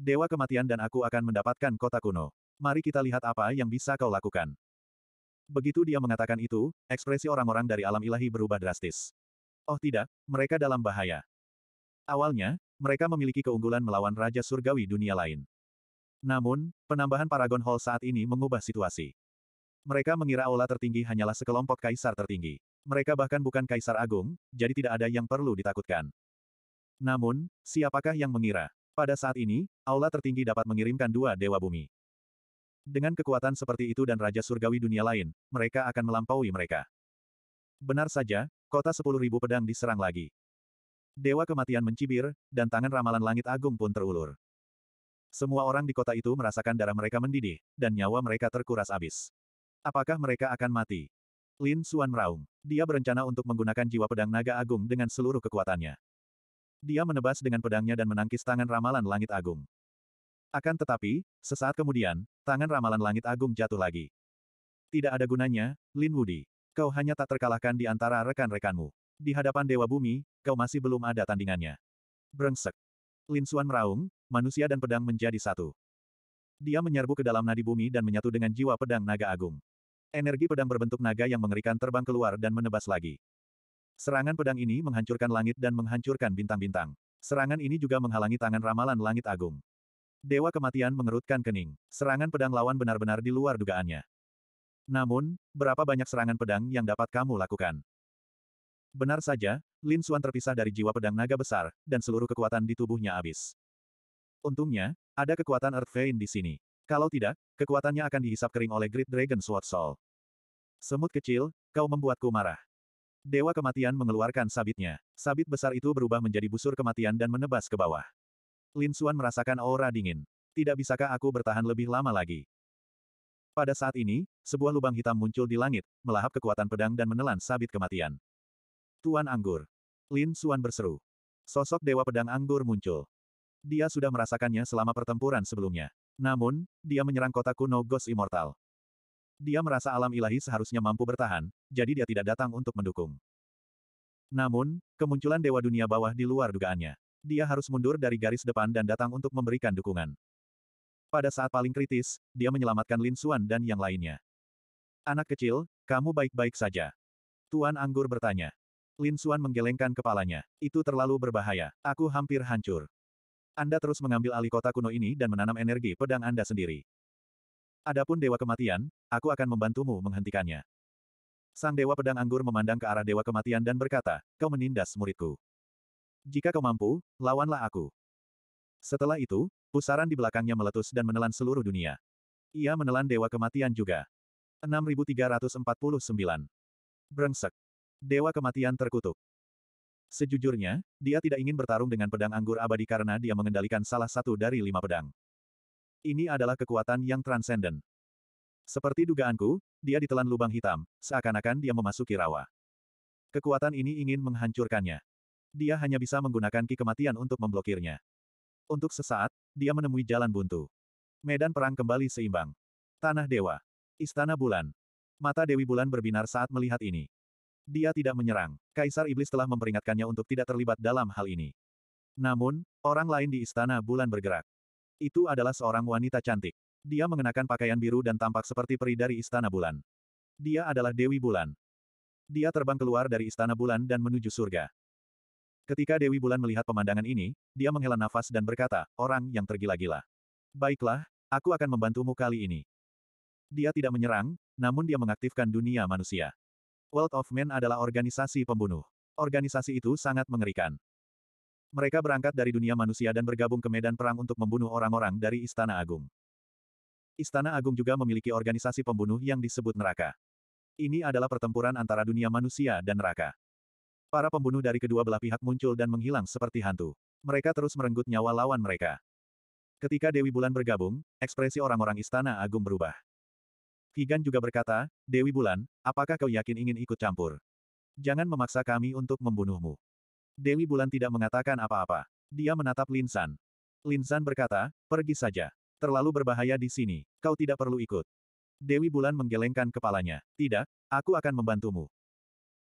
Dewa kematian dan aku akan mendapatkan kota kuno. Mari kita lihat apa yang bisa kau lakukan. Begitu dia mengatakan itu, ekspresi orang-orang dari alam ilahi berubah drastis. Oh tidak, mereka dalam bahaya. Awalnya, mereka memiliki keunggulan melawan Raja Surgawi dunia lain. Namun, penambahan Paragon Hall saat ini mengubah situasi. Mereka mengira aula tertinggi hanyalah sekelompok kaisar tertinggi. Mereka bahkan bukan kaisar agung, jadi tidak ada yang perlu ditakutkan. Namun, siapakah yang mengira? Pada saat ini, aula tertinggi dapat mengirimkan dua dewa bumi. Dengan kekuatan seperti itu dan raja surgawi dunia lain, mereka akan melampaui mereka. Benar saja, kota sepuluh ribu pedang diserang lagi. Dewa kematian mencibir, dan tangan ramalan langit agung pun terulur. Semua orang di kota itu merasakan darah mereka mendidih, dan nyawa mereka terkuras abis. Apakah mereka akan mati? Lin Xuan meraung. Dia berencana untuk menggunakan jiwa pedang naga agung dengan seluruh kekuatannya. Dia menebas dengan pedangnya dan menangkis tangan ramalan langit agung. Akan tetapi, sesaat kemudian, tangan ramalan langit agung jatuh lagi. Tidak ada gunanya, Lin Wudi. Kau hanya tak terkalahkan di antara rekan-rekanmu. Di hadapan Dewa Bumi, kau masih belum ada tandingannya. Brengsek. Lin Xuan meraung, manusia dan pedang menjadi satu. Dia menyerbu ke dalam nadi bumi dan menyatu dengan jiwa pedang naga agung. Energi pedang berbentuk naga yang mengerikan terbang keluar dan menebas lagi. Serangan pedang ini menghancurkan langit dan menghancurkan bintang-bintang. Serangan ini juga menghalangi tangan ramalan langit agung. Dewa kematian mengerutkan kening. Serangan pedang lawan benar-benar di luar dugaannya. Namun, berapa banyak serangan pedang yang dapat kamu lakukan? Benar saja, Lin Xuan terpisah dari jiwa pedang naga besar, dan seluruh kekuatan di tubuhnya habis. Untungnya, ada kekuatan Earth Vein di sini. Kalau tidak, kekuatannya akan dihisap kering oleh Great Dragon Sword Soul. Semut kecil, kau membuatku marah. Dewa kematian mengeluarkan sabitnya. Sabit besar itu berubah menjadi busur kematian dan menebas ke bawah. Lin Xuan merasakan aura dingin. Tidak bisakah aku bertahan lebih lama lagi? Pada saat ini, sebuah lubang hitam muncul di langit, melahap kekuatan pedang dan menelan sabit kematian. Tuan Anggur. Lin Xuan berseru. Sosok Dewa Pedang Anggur muncul. Dia sudah merasakannya selama pertempuran sebelumnya. Namun, dia menyerang kota kuno Ghost Immortal. Dia merasa alam ilahi seharusnya mampu bertahan, jadi dia tidak datang untuk mendukung. Namun, kemunculan Dewa Dunia Bawah di luar dugaannya. Dia harus mundur dari garis depan dan datang untuk memberikan dukungan. Pada saat paling kritis, dia menyelamatkan Lin Suan dan yang lainnya. Anak kecil, kamu baik-baik saja. Tuan Anggur bertanya. Lin Suan menggelengkan kepalanya. Itu terlalu berbahaya. Aku hampir hancur. Anda terus mengambil alih kota kuno ini dan menanam energi pedang Anda sendiri. Adapun Dewa Kematian, aku akan membantumu menghentikannya. Sang Dewa Pedang Anggur memandang ke arah Dewa Kematian dan berkata, kau menindas muridku. Jika kau mampu, lawanlah aku. Setelah itu, pusaran di belakangnya meletus dan menelan seluruh dunia. Ia menelan Dewa Kematian juga. 6349. Brengsek. Dewa Kematian terkutuk. Sejujurnya, dia tidak ingin bertarung dengan pedang anggur abadi karena dia mengendalikan salah satu dari lima pedang. Ini adalah kekuatan yang transenden. Seperti dugaanku, dia ditelan lubang hitam, seakan-akan dia memasuki rawa. Kekuatan ini ingin menghancurkannya. Dia hanya bisa menggunakan ki kematian untuk memblokirnya. Untuk sesaat, dia menemui jalan buntu. Medan perang kembali seimbang. Tanah Dewa. Istana Bulan. Mata Dewi Bulan berbinar saat melihat ini. Dia tidak menyerang. Kaisar Iblis telah memperingatkannya untuk tidak terlibat dalam hal ini. Namun, orang lain di istana bulan bergerak. Itu adalah seorang wanita cantik. Dia mengenakan pakaian biru dan tampak seperti peri dari istana bulan. Dia adalah Dewi Bulan. Dia terbang keluar dari istana bulan dan menuju surga. Ketika Dewi Bulan melihat pemandangan ini, dia menghela nafas dan berkata, orang yang tergila-gila. Baiklah, aku akan membantumu kali ini. Dia tidak menyerang, namun dia mengaktifkan dunia manusia. World of Men adalah organisasi pembunuh. Organisasi itu sangat mengerikan. Mereka berangkat dari dunia manusia dan bergabung ke medan perang untuk membunuh orang-orang dari Istana Agung. Istana Agung juga memiliki organisasi pembunuh yang disebut neraka. Ini adalah pertempuran antara dunia manusia dan neraka. Para pembunuh dari kedua belah pihak muncul dan menghilang seperti hantu. Mereka terus merenggut nyawa lawan mereka. Ketika Dewi Bulan bergabung, ekspresi orang-orang Istana Agung berubah. Higan juga berkata, Dewi Bulan, apakah kau yakin ingin ikut campur? Jangan memaksa kami untuk membunuhmu. Dewi Bulan tidak mengatakan apa-apa. Dia menatap Linsan. Linsan berkata, pergi saja. Terlalu berbahaya di sini, kau tidak perlu ikut. Dewi Bulan menggelengkan kepalanya. Tidak, aku akan membantumu.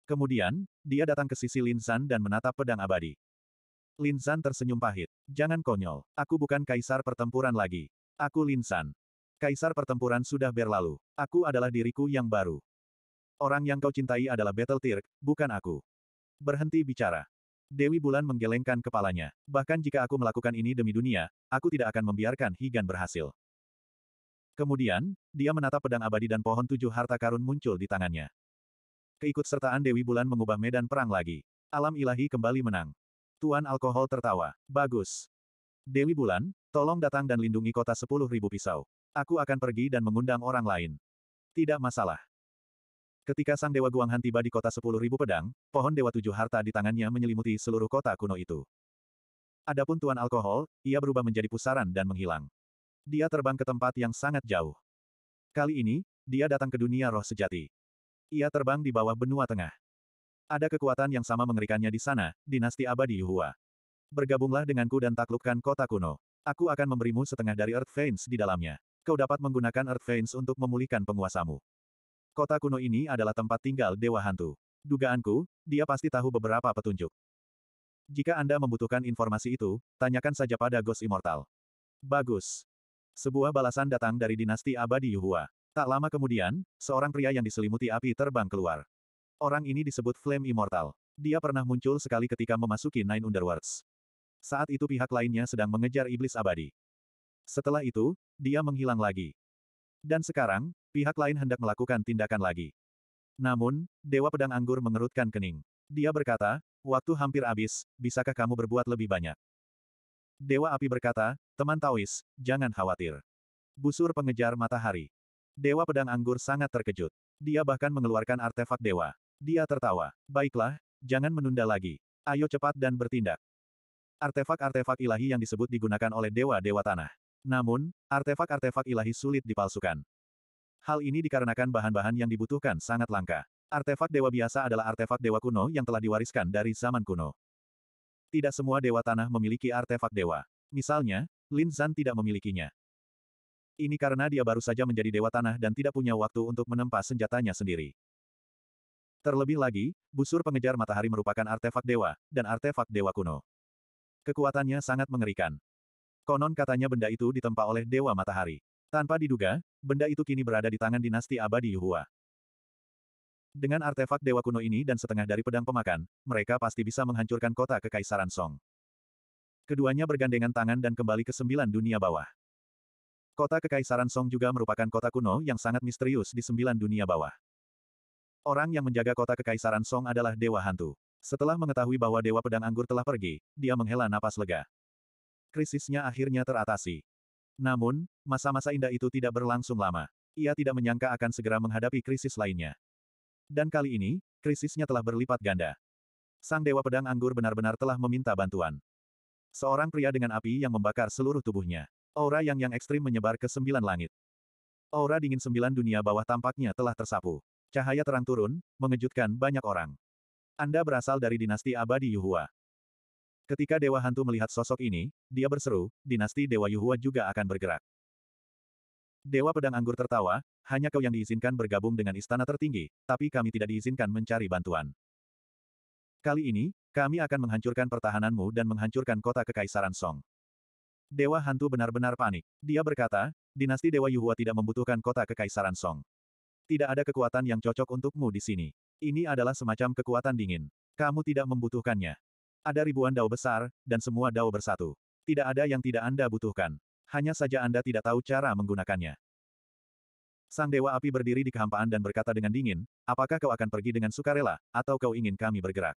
Kemudian, dia datang ke sisi Linsan dan menatap pedang abadi. Linsan tersenyum pahit. Jangan konyol, aku bukan kaisar pertempuran lagi. Aku Linsan. Kaisar pertempuran sudah berlalu. Aku adalah diriku yang baru. Orang yang kau cintai adalah Battle Tirk, bukan aku. Berhenti bicara. Dewi Bulan menggelengkan kepalanya. Bahkan jika aku melakukan ini demi dunia, aku tidak akan membiarkan Higan berhasil. Kemudian, dia menatap pedang abadi dan pohon tujuh harta karun muncul di tangannya. Keikutsertaan Dewi Bulan mengubah medan perang lagi. Alam ilahi kembali menang. Tuan Alkohol tertawa. Bagus. Dewi Bulan, tolong datang dan lindungi kota sepuluh ribu pisau. Aku akan pergi dan mengundang orang lain. Tidak masalah. Ketika Sang Dewa Guanghan tiba di kota sepuluh ribu pedang, pohon Dewa Tujuh Harta di tangannya menyelimuti seluruh kota kuno itu. Adapun Tuan Alkohol, ia berubah menjadi pusaran dan menghilang. Dia terbang ke tempat yang sangat jauh. Kali ini, dia datang ke dunia roh sejati. Ia terbang di bawah benua tengah. Ada kekuatan yang sama mengerikannya di sana, dinasti abadi Yuhua. Bergabunglah denganku dan taklukkan kota kuno. Aku akan memberimu setengah dari Earth Veins di dalamnya. Kau dapat menggunakan Earth Veins untuk memulihkan penguasamu. Kota kuno ini adalah tempat tinggal Dewa Hantu. Dugaanku, dia pasti tahu beberapa petunjuk. Jika Anda membutuhkan informasi itu, tanyakan saja pada Ghost Immortal. Bagus. Sebuah balasan datang dari dinasti abadi Yuhua. Tak lama kemudian, seorang pria yang diselimuti api terbang keluar. Orang ini disebut Flame Immortal. Dia pernah muncul sekali ketika memasuki Nine Underworlds. Saat itu pihak lainnya sedang mengejar iblis abadi. Setelah itu, dia menghilang lagi. Dan sekarang, pihak lain hendak melakukan tindakan lagi. Namun, Dewa Pedang Anggur mengerutkan kening. Dia berkata, waktu hampir habis, bisakah kamu berbuat lebih banyak? Dewa Api berkata, teman Taois, jangan khawatir. Busur pengejar matahari. Dewa Pedang Anggur sangat terkejut. Dia bahkan mengeluarkan artefak dewa. Dia tertawa. Baiklah, jangan menunda lagi. Ayo cepat dan bertindak. Artefak-artefak ilahi yang disebut digunakan oleh dewa-dewa tanah. Namun, artefak-artefak ilahi sulit dipalsukan. Hal ini dikarenakan bahan-bahan yang dibutuhkan sangat langka. Artefak dewa biasa adalah artefak dewa kuno yang telah diwariskan dari zaman kuno. Tidak semua dewa tanah memiliki artefak dewa. Misalnya, Lin Zan tidak memilikinya. Ini karena dia baru saja menjadi dewa tanah dan tidak punya waktu untuk menempa senjatanya sendiri. Terlebih lagi, busur pengejar matahari merupakan artefak dewa, dan artefak dewa kuno. Kekuatannya sangat mengerikan. Konon katanya benda itu ditempa oleh Dewa Matahari. Tanpa diduga, benda itu kini berada di tangan dinasti abadi Yuhua. Dengan artefak Dewa kuno ini dan setengah dari pedang pemakan, mereka pasti bisa menghancurkan kota Kekaisaran Song. Keduanya bergandengan tangan dan kembali ke sembilan dunia bawah. Kota Kekaisaran Song juga merupakan kota kuno yang sangat misterius di sembilan dunia bawah. Orang yang menjaga kota Kekaisaran Song adalah Dewa Hantu. Setelah mengetahui bahwa Dewa Pedang Anggur telah pergi, dia menghela napas lega. Krisisnya akhirnya teratasi. Namun, masa-masa indah itu tidak berlangsung lama. Ia tidak menyangka akan segera menghadapi krisis lainnya. Dan kali ini, krisisnya telah berlipat ganda. Sang Dewa Pedang Anggur benar-benar telah meminta bantuan. Seorang pria dengan api yang membakar seluruh tubuhnya. Aura yang yang ekstrim menyebar ke sembilan langit. Aura dingin sembilan dunia bawah tampaknya telah tersapu. Cahaya terang turun, mengejutkan banyak orang. Anda berasal dari dinasti abadi Yuhua. Ketika Dewa Hantu melihat sosok ini, dia berseru, dinasti Dewa Yuhua juga akan bergerak. Dewa Pedang Anggur tertawa, hanya kau yang diizinkan bergabung dengan istana tertinggi, tapi kami tidak diizinkan mencari bantuan. Kali ini, kami akan menghancurkan pertahananmu dan menghancurkan kota Kekaisaran Song. Dewa Hantu benar-benar panik. Dia berkata, dinasti Dewa Yuhua tidak membutuhkan kota Kekaisaran Song. Tidak ada kekuatan yang cocok untukmu di sini. Ini adalah semacam kekuatan dingin. Kamu tidak membutuhkannya. Ada ribuan dao besar, dan semua dao bersatu. Tidak ada yang tidak Anda butuhkan. Hanya saja Anda tidak tahu cara menggunakannya. Sang Dewa Api berdiri di kehampaan dan berkata dengan dingin, apakah kau akan pergi dengan sukarela, atau kau ingin kami bergerak?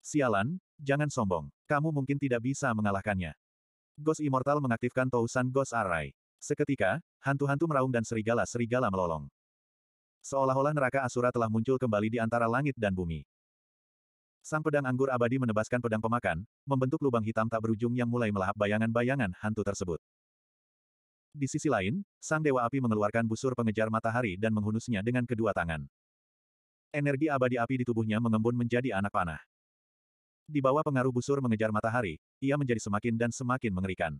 Sialan, jangan sombong. Kamu mungkin tidak bisa mengalahkannya. Ghost Immortal mengaktifkan Tousan Ghost Array. Seketika, hantu-hantu meraung dan serigala-serigala melolong. Seolah-olah neraka Asura telah muncul kembali di antara langit dan bumi. Sang pedang anggur abadi menebaskan pedang pemakan, membentuk lubang hitam tak berujung yang mulai melahap bayangan-bayangan hantu tersebut. Di sisi lain, sang dewa api mengeluarkan busur pengejar matahari dan menghunusnya dengan kedua tangan. Energi abadi api di tubuhnya mengembun menjadi anak panah. Di bawah pengaruh busur mengejar matahari, ia menjadi semakin dan semakin mengerikan.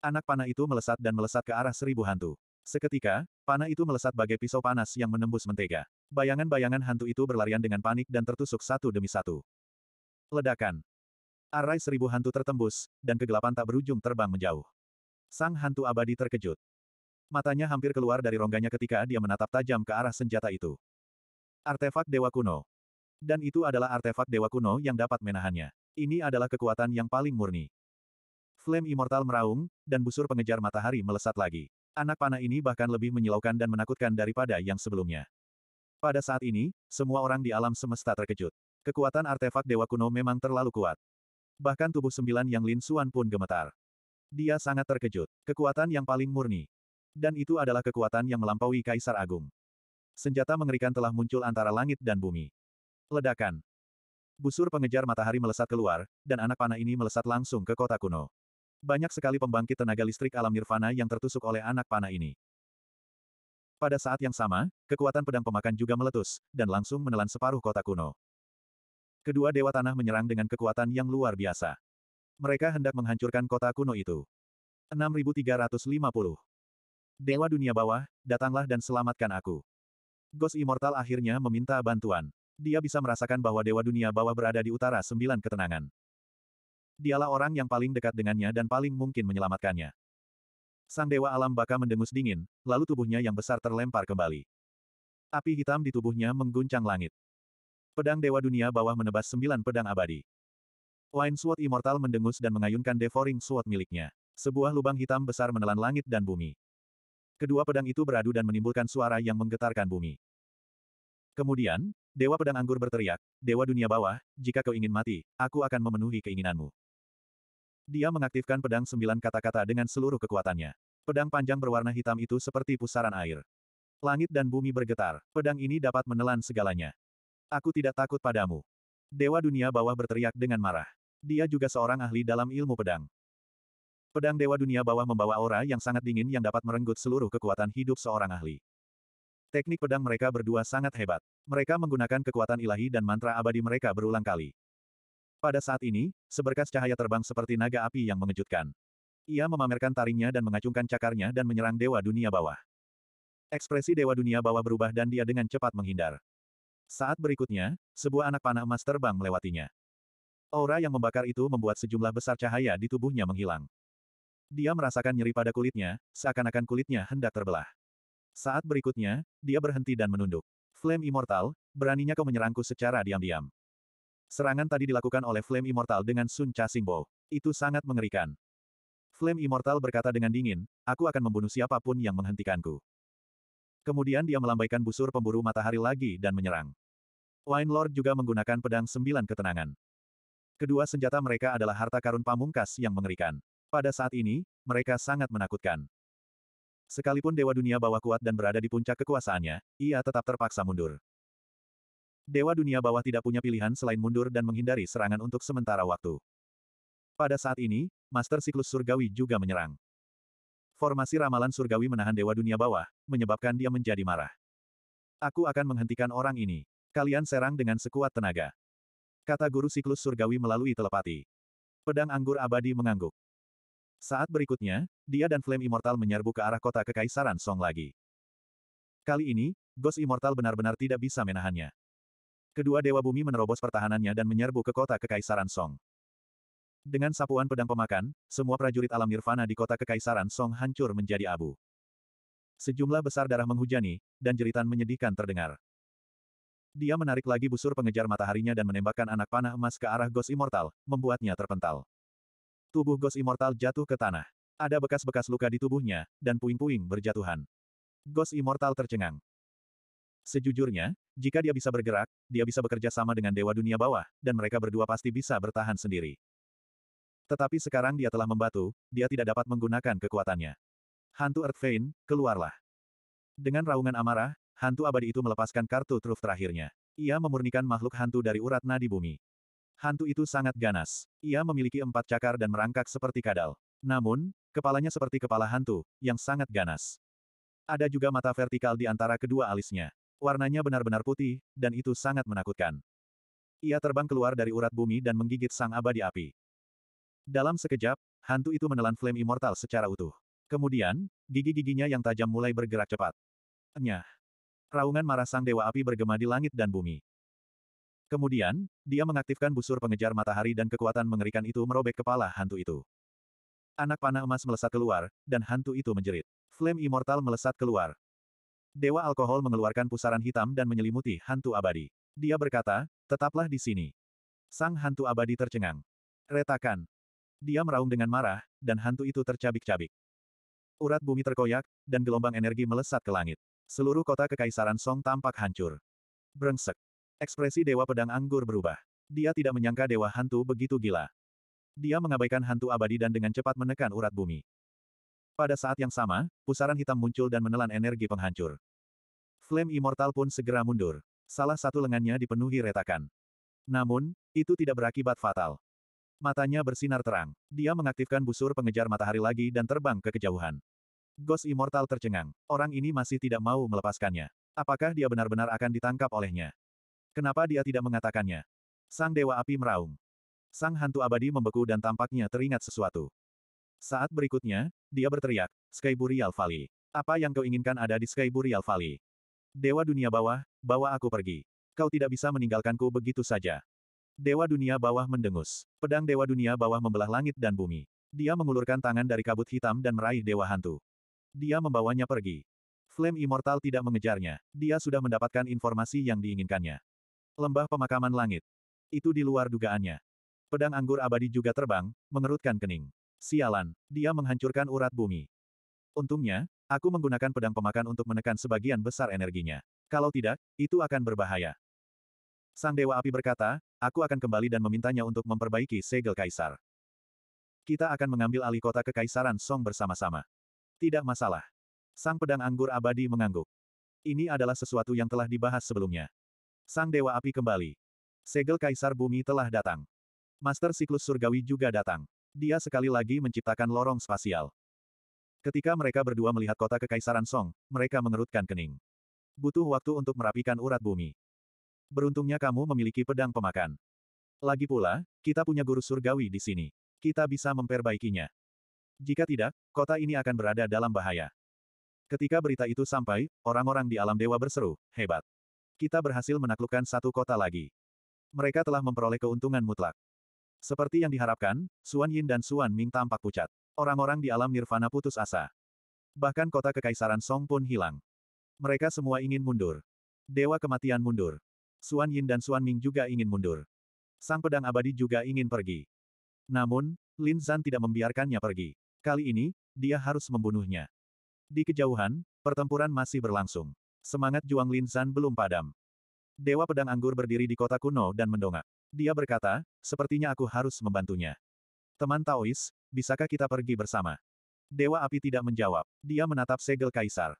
Anak panah itu melesat dan melesat ke arah seribu hantu. Seketika, panah itu melesat bagai pisau panas yang menembus mentega. Bayangan-bayangan hantu itu berlarian dengan panik dan tertusuk satu demi satu. Ledakan. Arai seribu hantu tertembus, dan kegelapan tak berujung terbang menjauh. Sang hantu abadi terkejut. Matanya hampir keluar dari rongganya ketika dia menatap tajam ke arah senjata itu. Artefak Dewa Kuno. Dan itu adalah artefak Dewa Kuno yang dapat menahannya. Ini adalah kekuatan yang paling murni. Flame Immortal meraung, dan busur pengejar matahari melesat lagi. Anak panah ini bahkan lebih menyilaukan dan menakutkan daripada yang sebelumnya. Pada saat ini, semua orang di alam semesta terkejut. Kekuatan artefak Dewa Kuno memang terlalu kuat. Bahkan tubuh sembilan yang Lin Suan pun gemetar. Dia sangat terkejut. Kekuatan yang paling murni. Dan itu adalah kekuatan yang melampaui Kaisar Agung. Senjata mengerikan telah muncul antara langit dan bumi. Ledakan. Busur pengejar matahari melesat keluar, dan anak panah ini melesat langsung ke kota kuno. Banyak sekali pembangkit tenaga listrik alam nirvana yang tertusuk oleh anak panah ini. Pada saat yang sama, kekuatan pedang pemakan juga meletus, dan langsung menelan separuh kota kuno. Kedua dewa tanah menyerang dengan kekuatan yang luar biasa. Mereka hendak menghancurkan kota kuno itu. 6350. Dewa dunia bawah, datanglah dan selamatkan aku. Ghost Immortal akhirnya meminta bantuan. Dia bisa merasakan bahwa dewa dunia bawah berada di utara sembilan ketenangan. Dialah orang yang paling dekat dengannya dan paling mungkin menyelamatkannya. Sang Dewa Alam Baka mendengus dingin, lalu tubuhnya yang besar terlempar kembali. Api hitam di tubuhnya mengguncang langit. Pedang Dewa Dunia bawah menebas sembilan pedang abadi. Wine Sword Immortal mendengus dan mengayunkan Devouring Sword miliknya. Sebuah lubang hitam besar menelan langit dan bumi. Kedua pedang itu beradu dan menimbulkan suara yang menggetarkan bumi. Kemudian, Dewa Pedang Anggur berteriak, Dewa Dunia Bawah, jika kau ingin mati, aku akan memenuhi keinginanmu. Dia mengaktifkan pedang sembilan kata-kata dengan seluruh kekuatannya. Pedang panjang berwarna hitam itu seperti pusaran air. Langit dan bumi bergetar, pedang ini dapat menelan segalanya. Aku tidak takut padamu. Dewa dunia bawah berteriak dengan marah. Dia juga seorang ahli dalam ilmu pedang. Pedang Dewa Dunia Bawah membawa aura yang sangat dingin yang dapat merenggut seluruh kekuatan hidup seorang ahli. Teknik pedang mereka berdua sangat hebat. Mereka menggunakan kekuatan ilahi dan mantra abadi mereka berulang kali. Pada saat ini, seberkas cahaya terbang seperti naga api yang mengejutkan. Ia memamerkan taringnya dan mengacungkan cakarnya dan menyerang Dewa Dunia Bawah. Ekspresi Dewa Dunia Bawah berubah dan dia dengan cepat menghindar. Saat berikutnya, sebuah anak panah emas terbang melewatinya. Aura yang membakar itu membuat sejumlah besar cahaya di tubuhnya menghilang. Dia merasakan nyeri pada kulitnya, seakan-akan kulitnya hendak terbelah. Saat berikutnya, dia berhenti dan menunduk. Flame Immortal, beraninya kau menyerangku secara diam-diam. Serangan tadi dilakukan oleh Flame Immortal dengan Sun Cha Singbo. Itu sangat mengerikan. Flame Immortal berkata dengan dingin, aku akan membunuh siapapun yang menghentikanku. Kemudian dia melambaikan busur pemburu matahari lagi dan menyerang. Wine Lord juga menggunakan pedang sembilan ketenangan. Kedua senjata mereka adalah harta karun pamungkas yang mengerikan. Pada saat ini, mereka sangat menakutkan. Sekalipun Dewa Dunia bawah kuat dan berada di puncak kekuasaannya, ia tetap terpaksa mundur. Dewa dunia bawah tidak punya pilihan selain mundur dan menghindari serangan untuk sementara waktu. Pada saat ini, Master Siklus Surgawi juga menyerang. Formasi ramalan surgawi menahan Dewa Dunia Bawah, menyebabkan dia menjadi marah. Aku akan menghentikan orang ini. Kalian serang dengan sekuat tenaga. Kata guru siklus surgawi melalui telepati. Pedang anggur abadi mengangguk. Saat berikutnya, dia dan Flame Immortal menyerbu ke arah kota kekaisaran Song lagi. Kali ini, Ghost Immortal benar-benar tidak bisa menahannya. Kedua dewa bumi menerobos pertahanannya dan menyerbu ke kota Kekaisaran Song. Dengan sapuan pedang pemakan, semua prajurit alam nirvana di kota Kekaisaran Song hancur menjadi abu. Sejumlah besar darah menghujani, dan jeritan menyedihkan terdengar. Dia menarik lagi busur pengejar mataharinya dan menembakkan anak panah emas ke arah Ghost Immortal, membuatnya terpental. Tubuh Ghost Immortal jatuh ke tanah. Ada bekas-bekas luka di tubuhnya, dan puing-puing berjatuhan. Ghost Immortal tercengang. Sejujurnya, jika dia bisa bergerak, dia bisa bekerja sama dengan dewa dunia bawah, dan mereka berdua pasti bisa bertahan sendiri. Tetapi sekarang dia telah membatu, dia tidak dapat menggunakan kekuatannya. Hantu Earth Vein, keluarlah. Dengan raungan amarah, hantu abadi itu melepaskan kartu truf terakhirnya. Ia memurnikan makhluk hantu dari urat nadi bumi. Hantu itu sangat ganas. Ia memiliki empat cakar dan merangkak seperti kadal. Namun, kepalanya seperti kepala hantu, yang sangat ganas. Ada juga mata vertikal di antara kedua alisnya. Warnanya benar-benar putih, dan itu sangat menakutkan. Ia terbang keluar dari urat bumi dan menggigit sang abadi api. Dalam sekejap, hantu itu menelan flame immortal secara utuh. Kemudian, gigi-giginya yang tajam mulai bergerak cepat. Nyah! Raungan marah sang dewa api bergema di langit dan bumi. Kemudian, dia mengaktifkan busur pengejar matahari dan kekuatan mengerikan itu merobek kepala hantu itu. Anak panah emas melesat keluar, dan hantu itu menjerit. Flame immortal melesat keluar, Dewa Alkohol mengeluarkan pusaran hitam dan menyelimuti hantu abadi. Dia berkata, tetaplah di sini. Sang hantu abadi tercengang. Retakan. Dia meraung dengan marah, dan hantu itu tercabik-cabik. Urat bumi terkoyak, dan gelombang energi melesat ke langit. Seluruh kota kekaisaran Song tampak hancur. Brengsek. Ekspresi Dewa Pedang Anggur berubah. Dia tidak menyangka Dewa Hantu begitu gila. Dia mengabaikan hantu abadi dan dengan cepat menekan urat bumi. Pada saat yang sama, pusaran hitam muncul dan menelan energi penghancur. Flame Immortal pun segera mundur. Salah satu lengannya dipenuhi retakan. Namun, itu tidak berakibat fatal. Matanya bersinar terang. Dia mengaktifkan busur pengejar matahari lagi dan terbang ke kejauhan. Ghost Immortal tercengang. Orang ini masih tidak mau melepaskannya. Apakah dia benar-benar akan ditangkap olehnya? Kenapa dia tidak mengatakannya? Sang Dewa Api meraung. Sang Hantu Abadi membeku dan tampaknya teringat sesuatu. Saat berikutnya, dia berteriak, Sky Burial Valley. Apa yang kau inginkan ada di Sky Burial Valley? Dewa dunia bawah, bawa aku pergi. Kau tidak bisa meninggalkanku begitu saja. Dewa dunia bawah mendengus. Pedang dewa dunia bawah membelah langit dan bumi. Dia mengulurkan tangan dari kabut hitam dan meraih dewa hantu. Dia membawanya pergi. Flame Immortal tidak mengejarnya. Dia sudah mendapatkan informasi yang diinginkannya. Lembah pemakaman langit. Itu di luar dugaannya. Pedang anggur abadi juga terbang, mengerutkan kening. Sialan, dia menghancurkan urat bumi. Untungnya, aku menggunakan pedang pemakan untuk menekan sebagian besar energinya. Kalau tidak, itu akan berbahaya. Sang Dewa Api berkata, aku akan kembali dan memintanya untuk memperbaiki segel kaisar. Kita akan mengambil alih kota kekaisaran Song bersama-sama. Tidak masalah. Sang pedang anggur abadi mengangguk. Ini adalah sesuatu yang telah dibahas sebelumnya. Sang Dewa Api kembali. Segel Kaisar Bumi telah datang. Master Siklus Surgawi juga datang. Dia sekali lagi menciptakan lorong spasial. Ketika mereka berdua melihat kota Kekaisaran Song, mereka mengerutkan kening. Butuh waktu untuk merapikan urat bumi. Beruntungnya kamu memiliki pedang pemakan. Lagi pula, kita punya guru surgawi di sini. Kita bisa memperbaikinya. Jika tidak, kota ini akan berada dalam bahaya. Ketika berita itu sampai, orang-orang di alam dewa berseru, hebat. Kita berhasil menaklukkan satu kota lagi. Mereka telah memperoleh keuntungan mutlak. Seperti yang diharapkan, Suan Yin dan Suan Ming tampak pucat. Orang-orang di alam nirvana putus asa. Bahkan kota kekaisaran Song pun hilang. Mereka semua ingin mundur. Dewa kematian mundur. Suan Yin dan Suan Ming juga ingin mundur. Sang pedang abadi juga ingin pergi. Namun, Lin Zan tidak membiarkannya pergi. Kali ini, dia harus membunuhnya. Di kejauhan, pertempuran masih berlangsung. Semangat juang Lin Zan belum padam. Dewa pedang anggur berdiri di kota kuno dan mendongak. Dia berkata, sepertinya aku harus membantunya. Teman Taois, bisakah kita pergi bersama? Dewa Api tidak menjawab. Dia menatap segel Kaisar.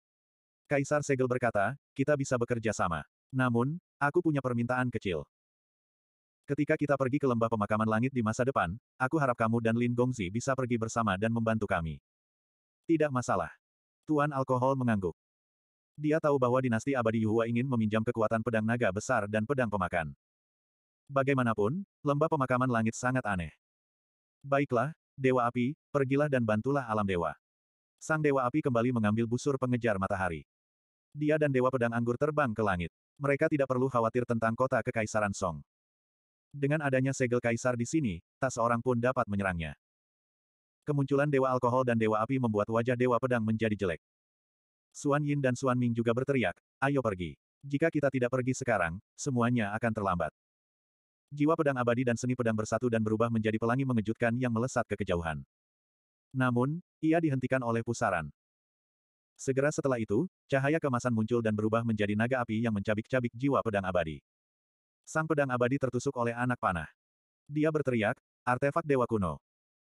Kaisar segel berkata, kita bisa bekerja sama. Namun, aku punya permintaan kecil. Ketika kita pergi ke lembah pemakaman langit di masa depan, aku harap kamu dan Lin Gongzi bisa pergi bersama dan membantu kami. Tidak masalah. Tuan Alkohol mengangguk. Dia tahu bahwa dinasti abadi Yuhua ingin meminjam kekuatan pedang naga besar dan pedang pemakan. Bagaimanapun, lembah pemakaman langit sangat aneh. Baiklah, Dewa Api, pergilah dan bantulah alam dewa. Sang Dewa Api kembali mengambil busur pengejar matahari. Dia dan Dewa Pedang Anggur terbang ke langit. Mereka tidak perlu khawatir tentang kota Kekaisaran Song. Dengan adanya segel kaisar di sini, tak seorang pun dapat menyerangnya. Kemunculan Dewa Alkohol dan Dewa Api membuat wajah Dewa Pedang menjadi jelek. Suan Yin dan Suan Ming juga berteriak, ayo pergi. Jika kita tidak pergi sekarang, semuanya akan terlambat. Jiwa pedang abadi dan seni pedang bersatu dan berubah menjadi pelangi mengejutkan yang melesat ke kejauhan. Namun, ia dihentikan oleh pusaran. Segera setelah itu, cahaya kemasan muncul dan berubah menjadi naga api yang mencabik-cabik jiwa pedang abadi. Sang pedang abadi tertusuk oleh anak panah. Dia berteriak, artefak dewa kuno.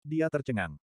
Dia tercengang.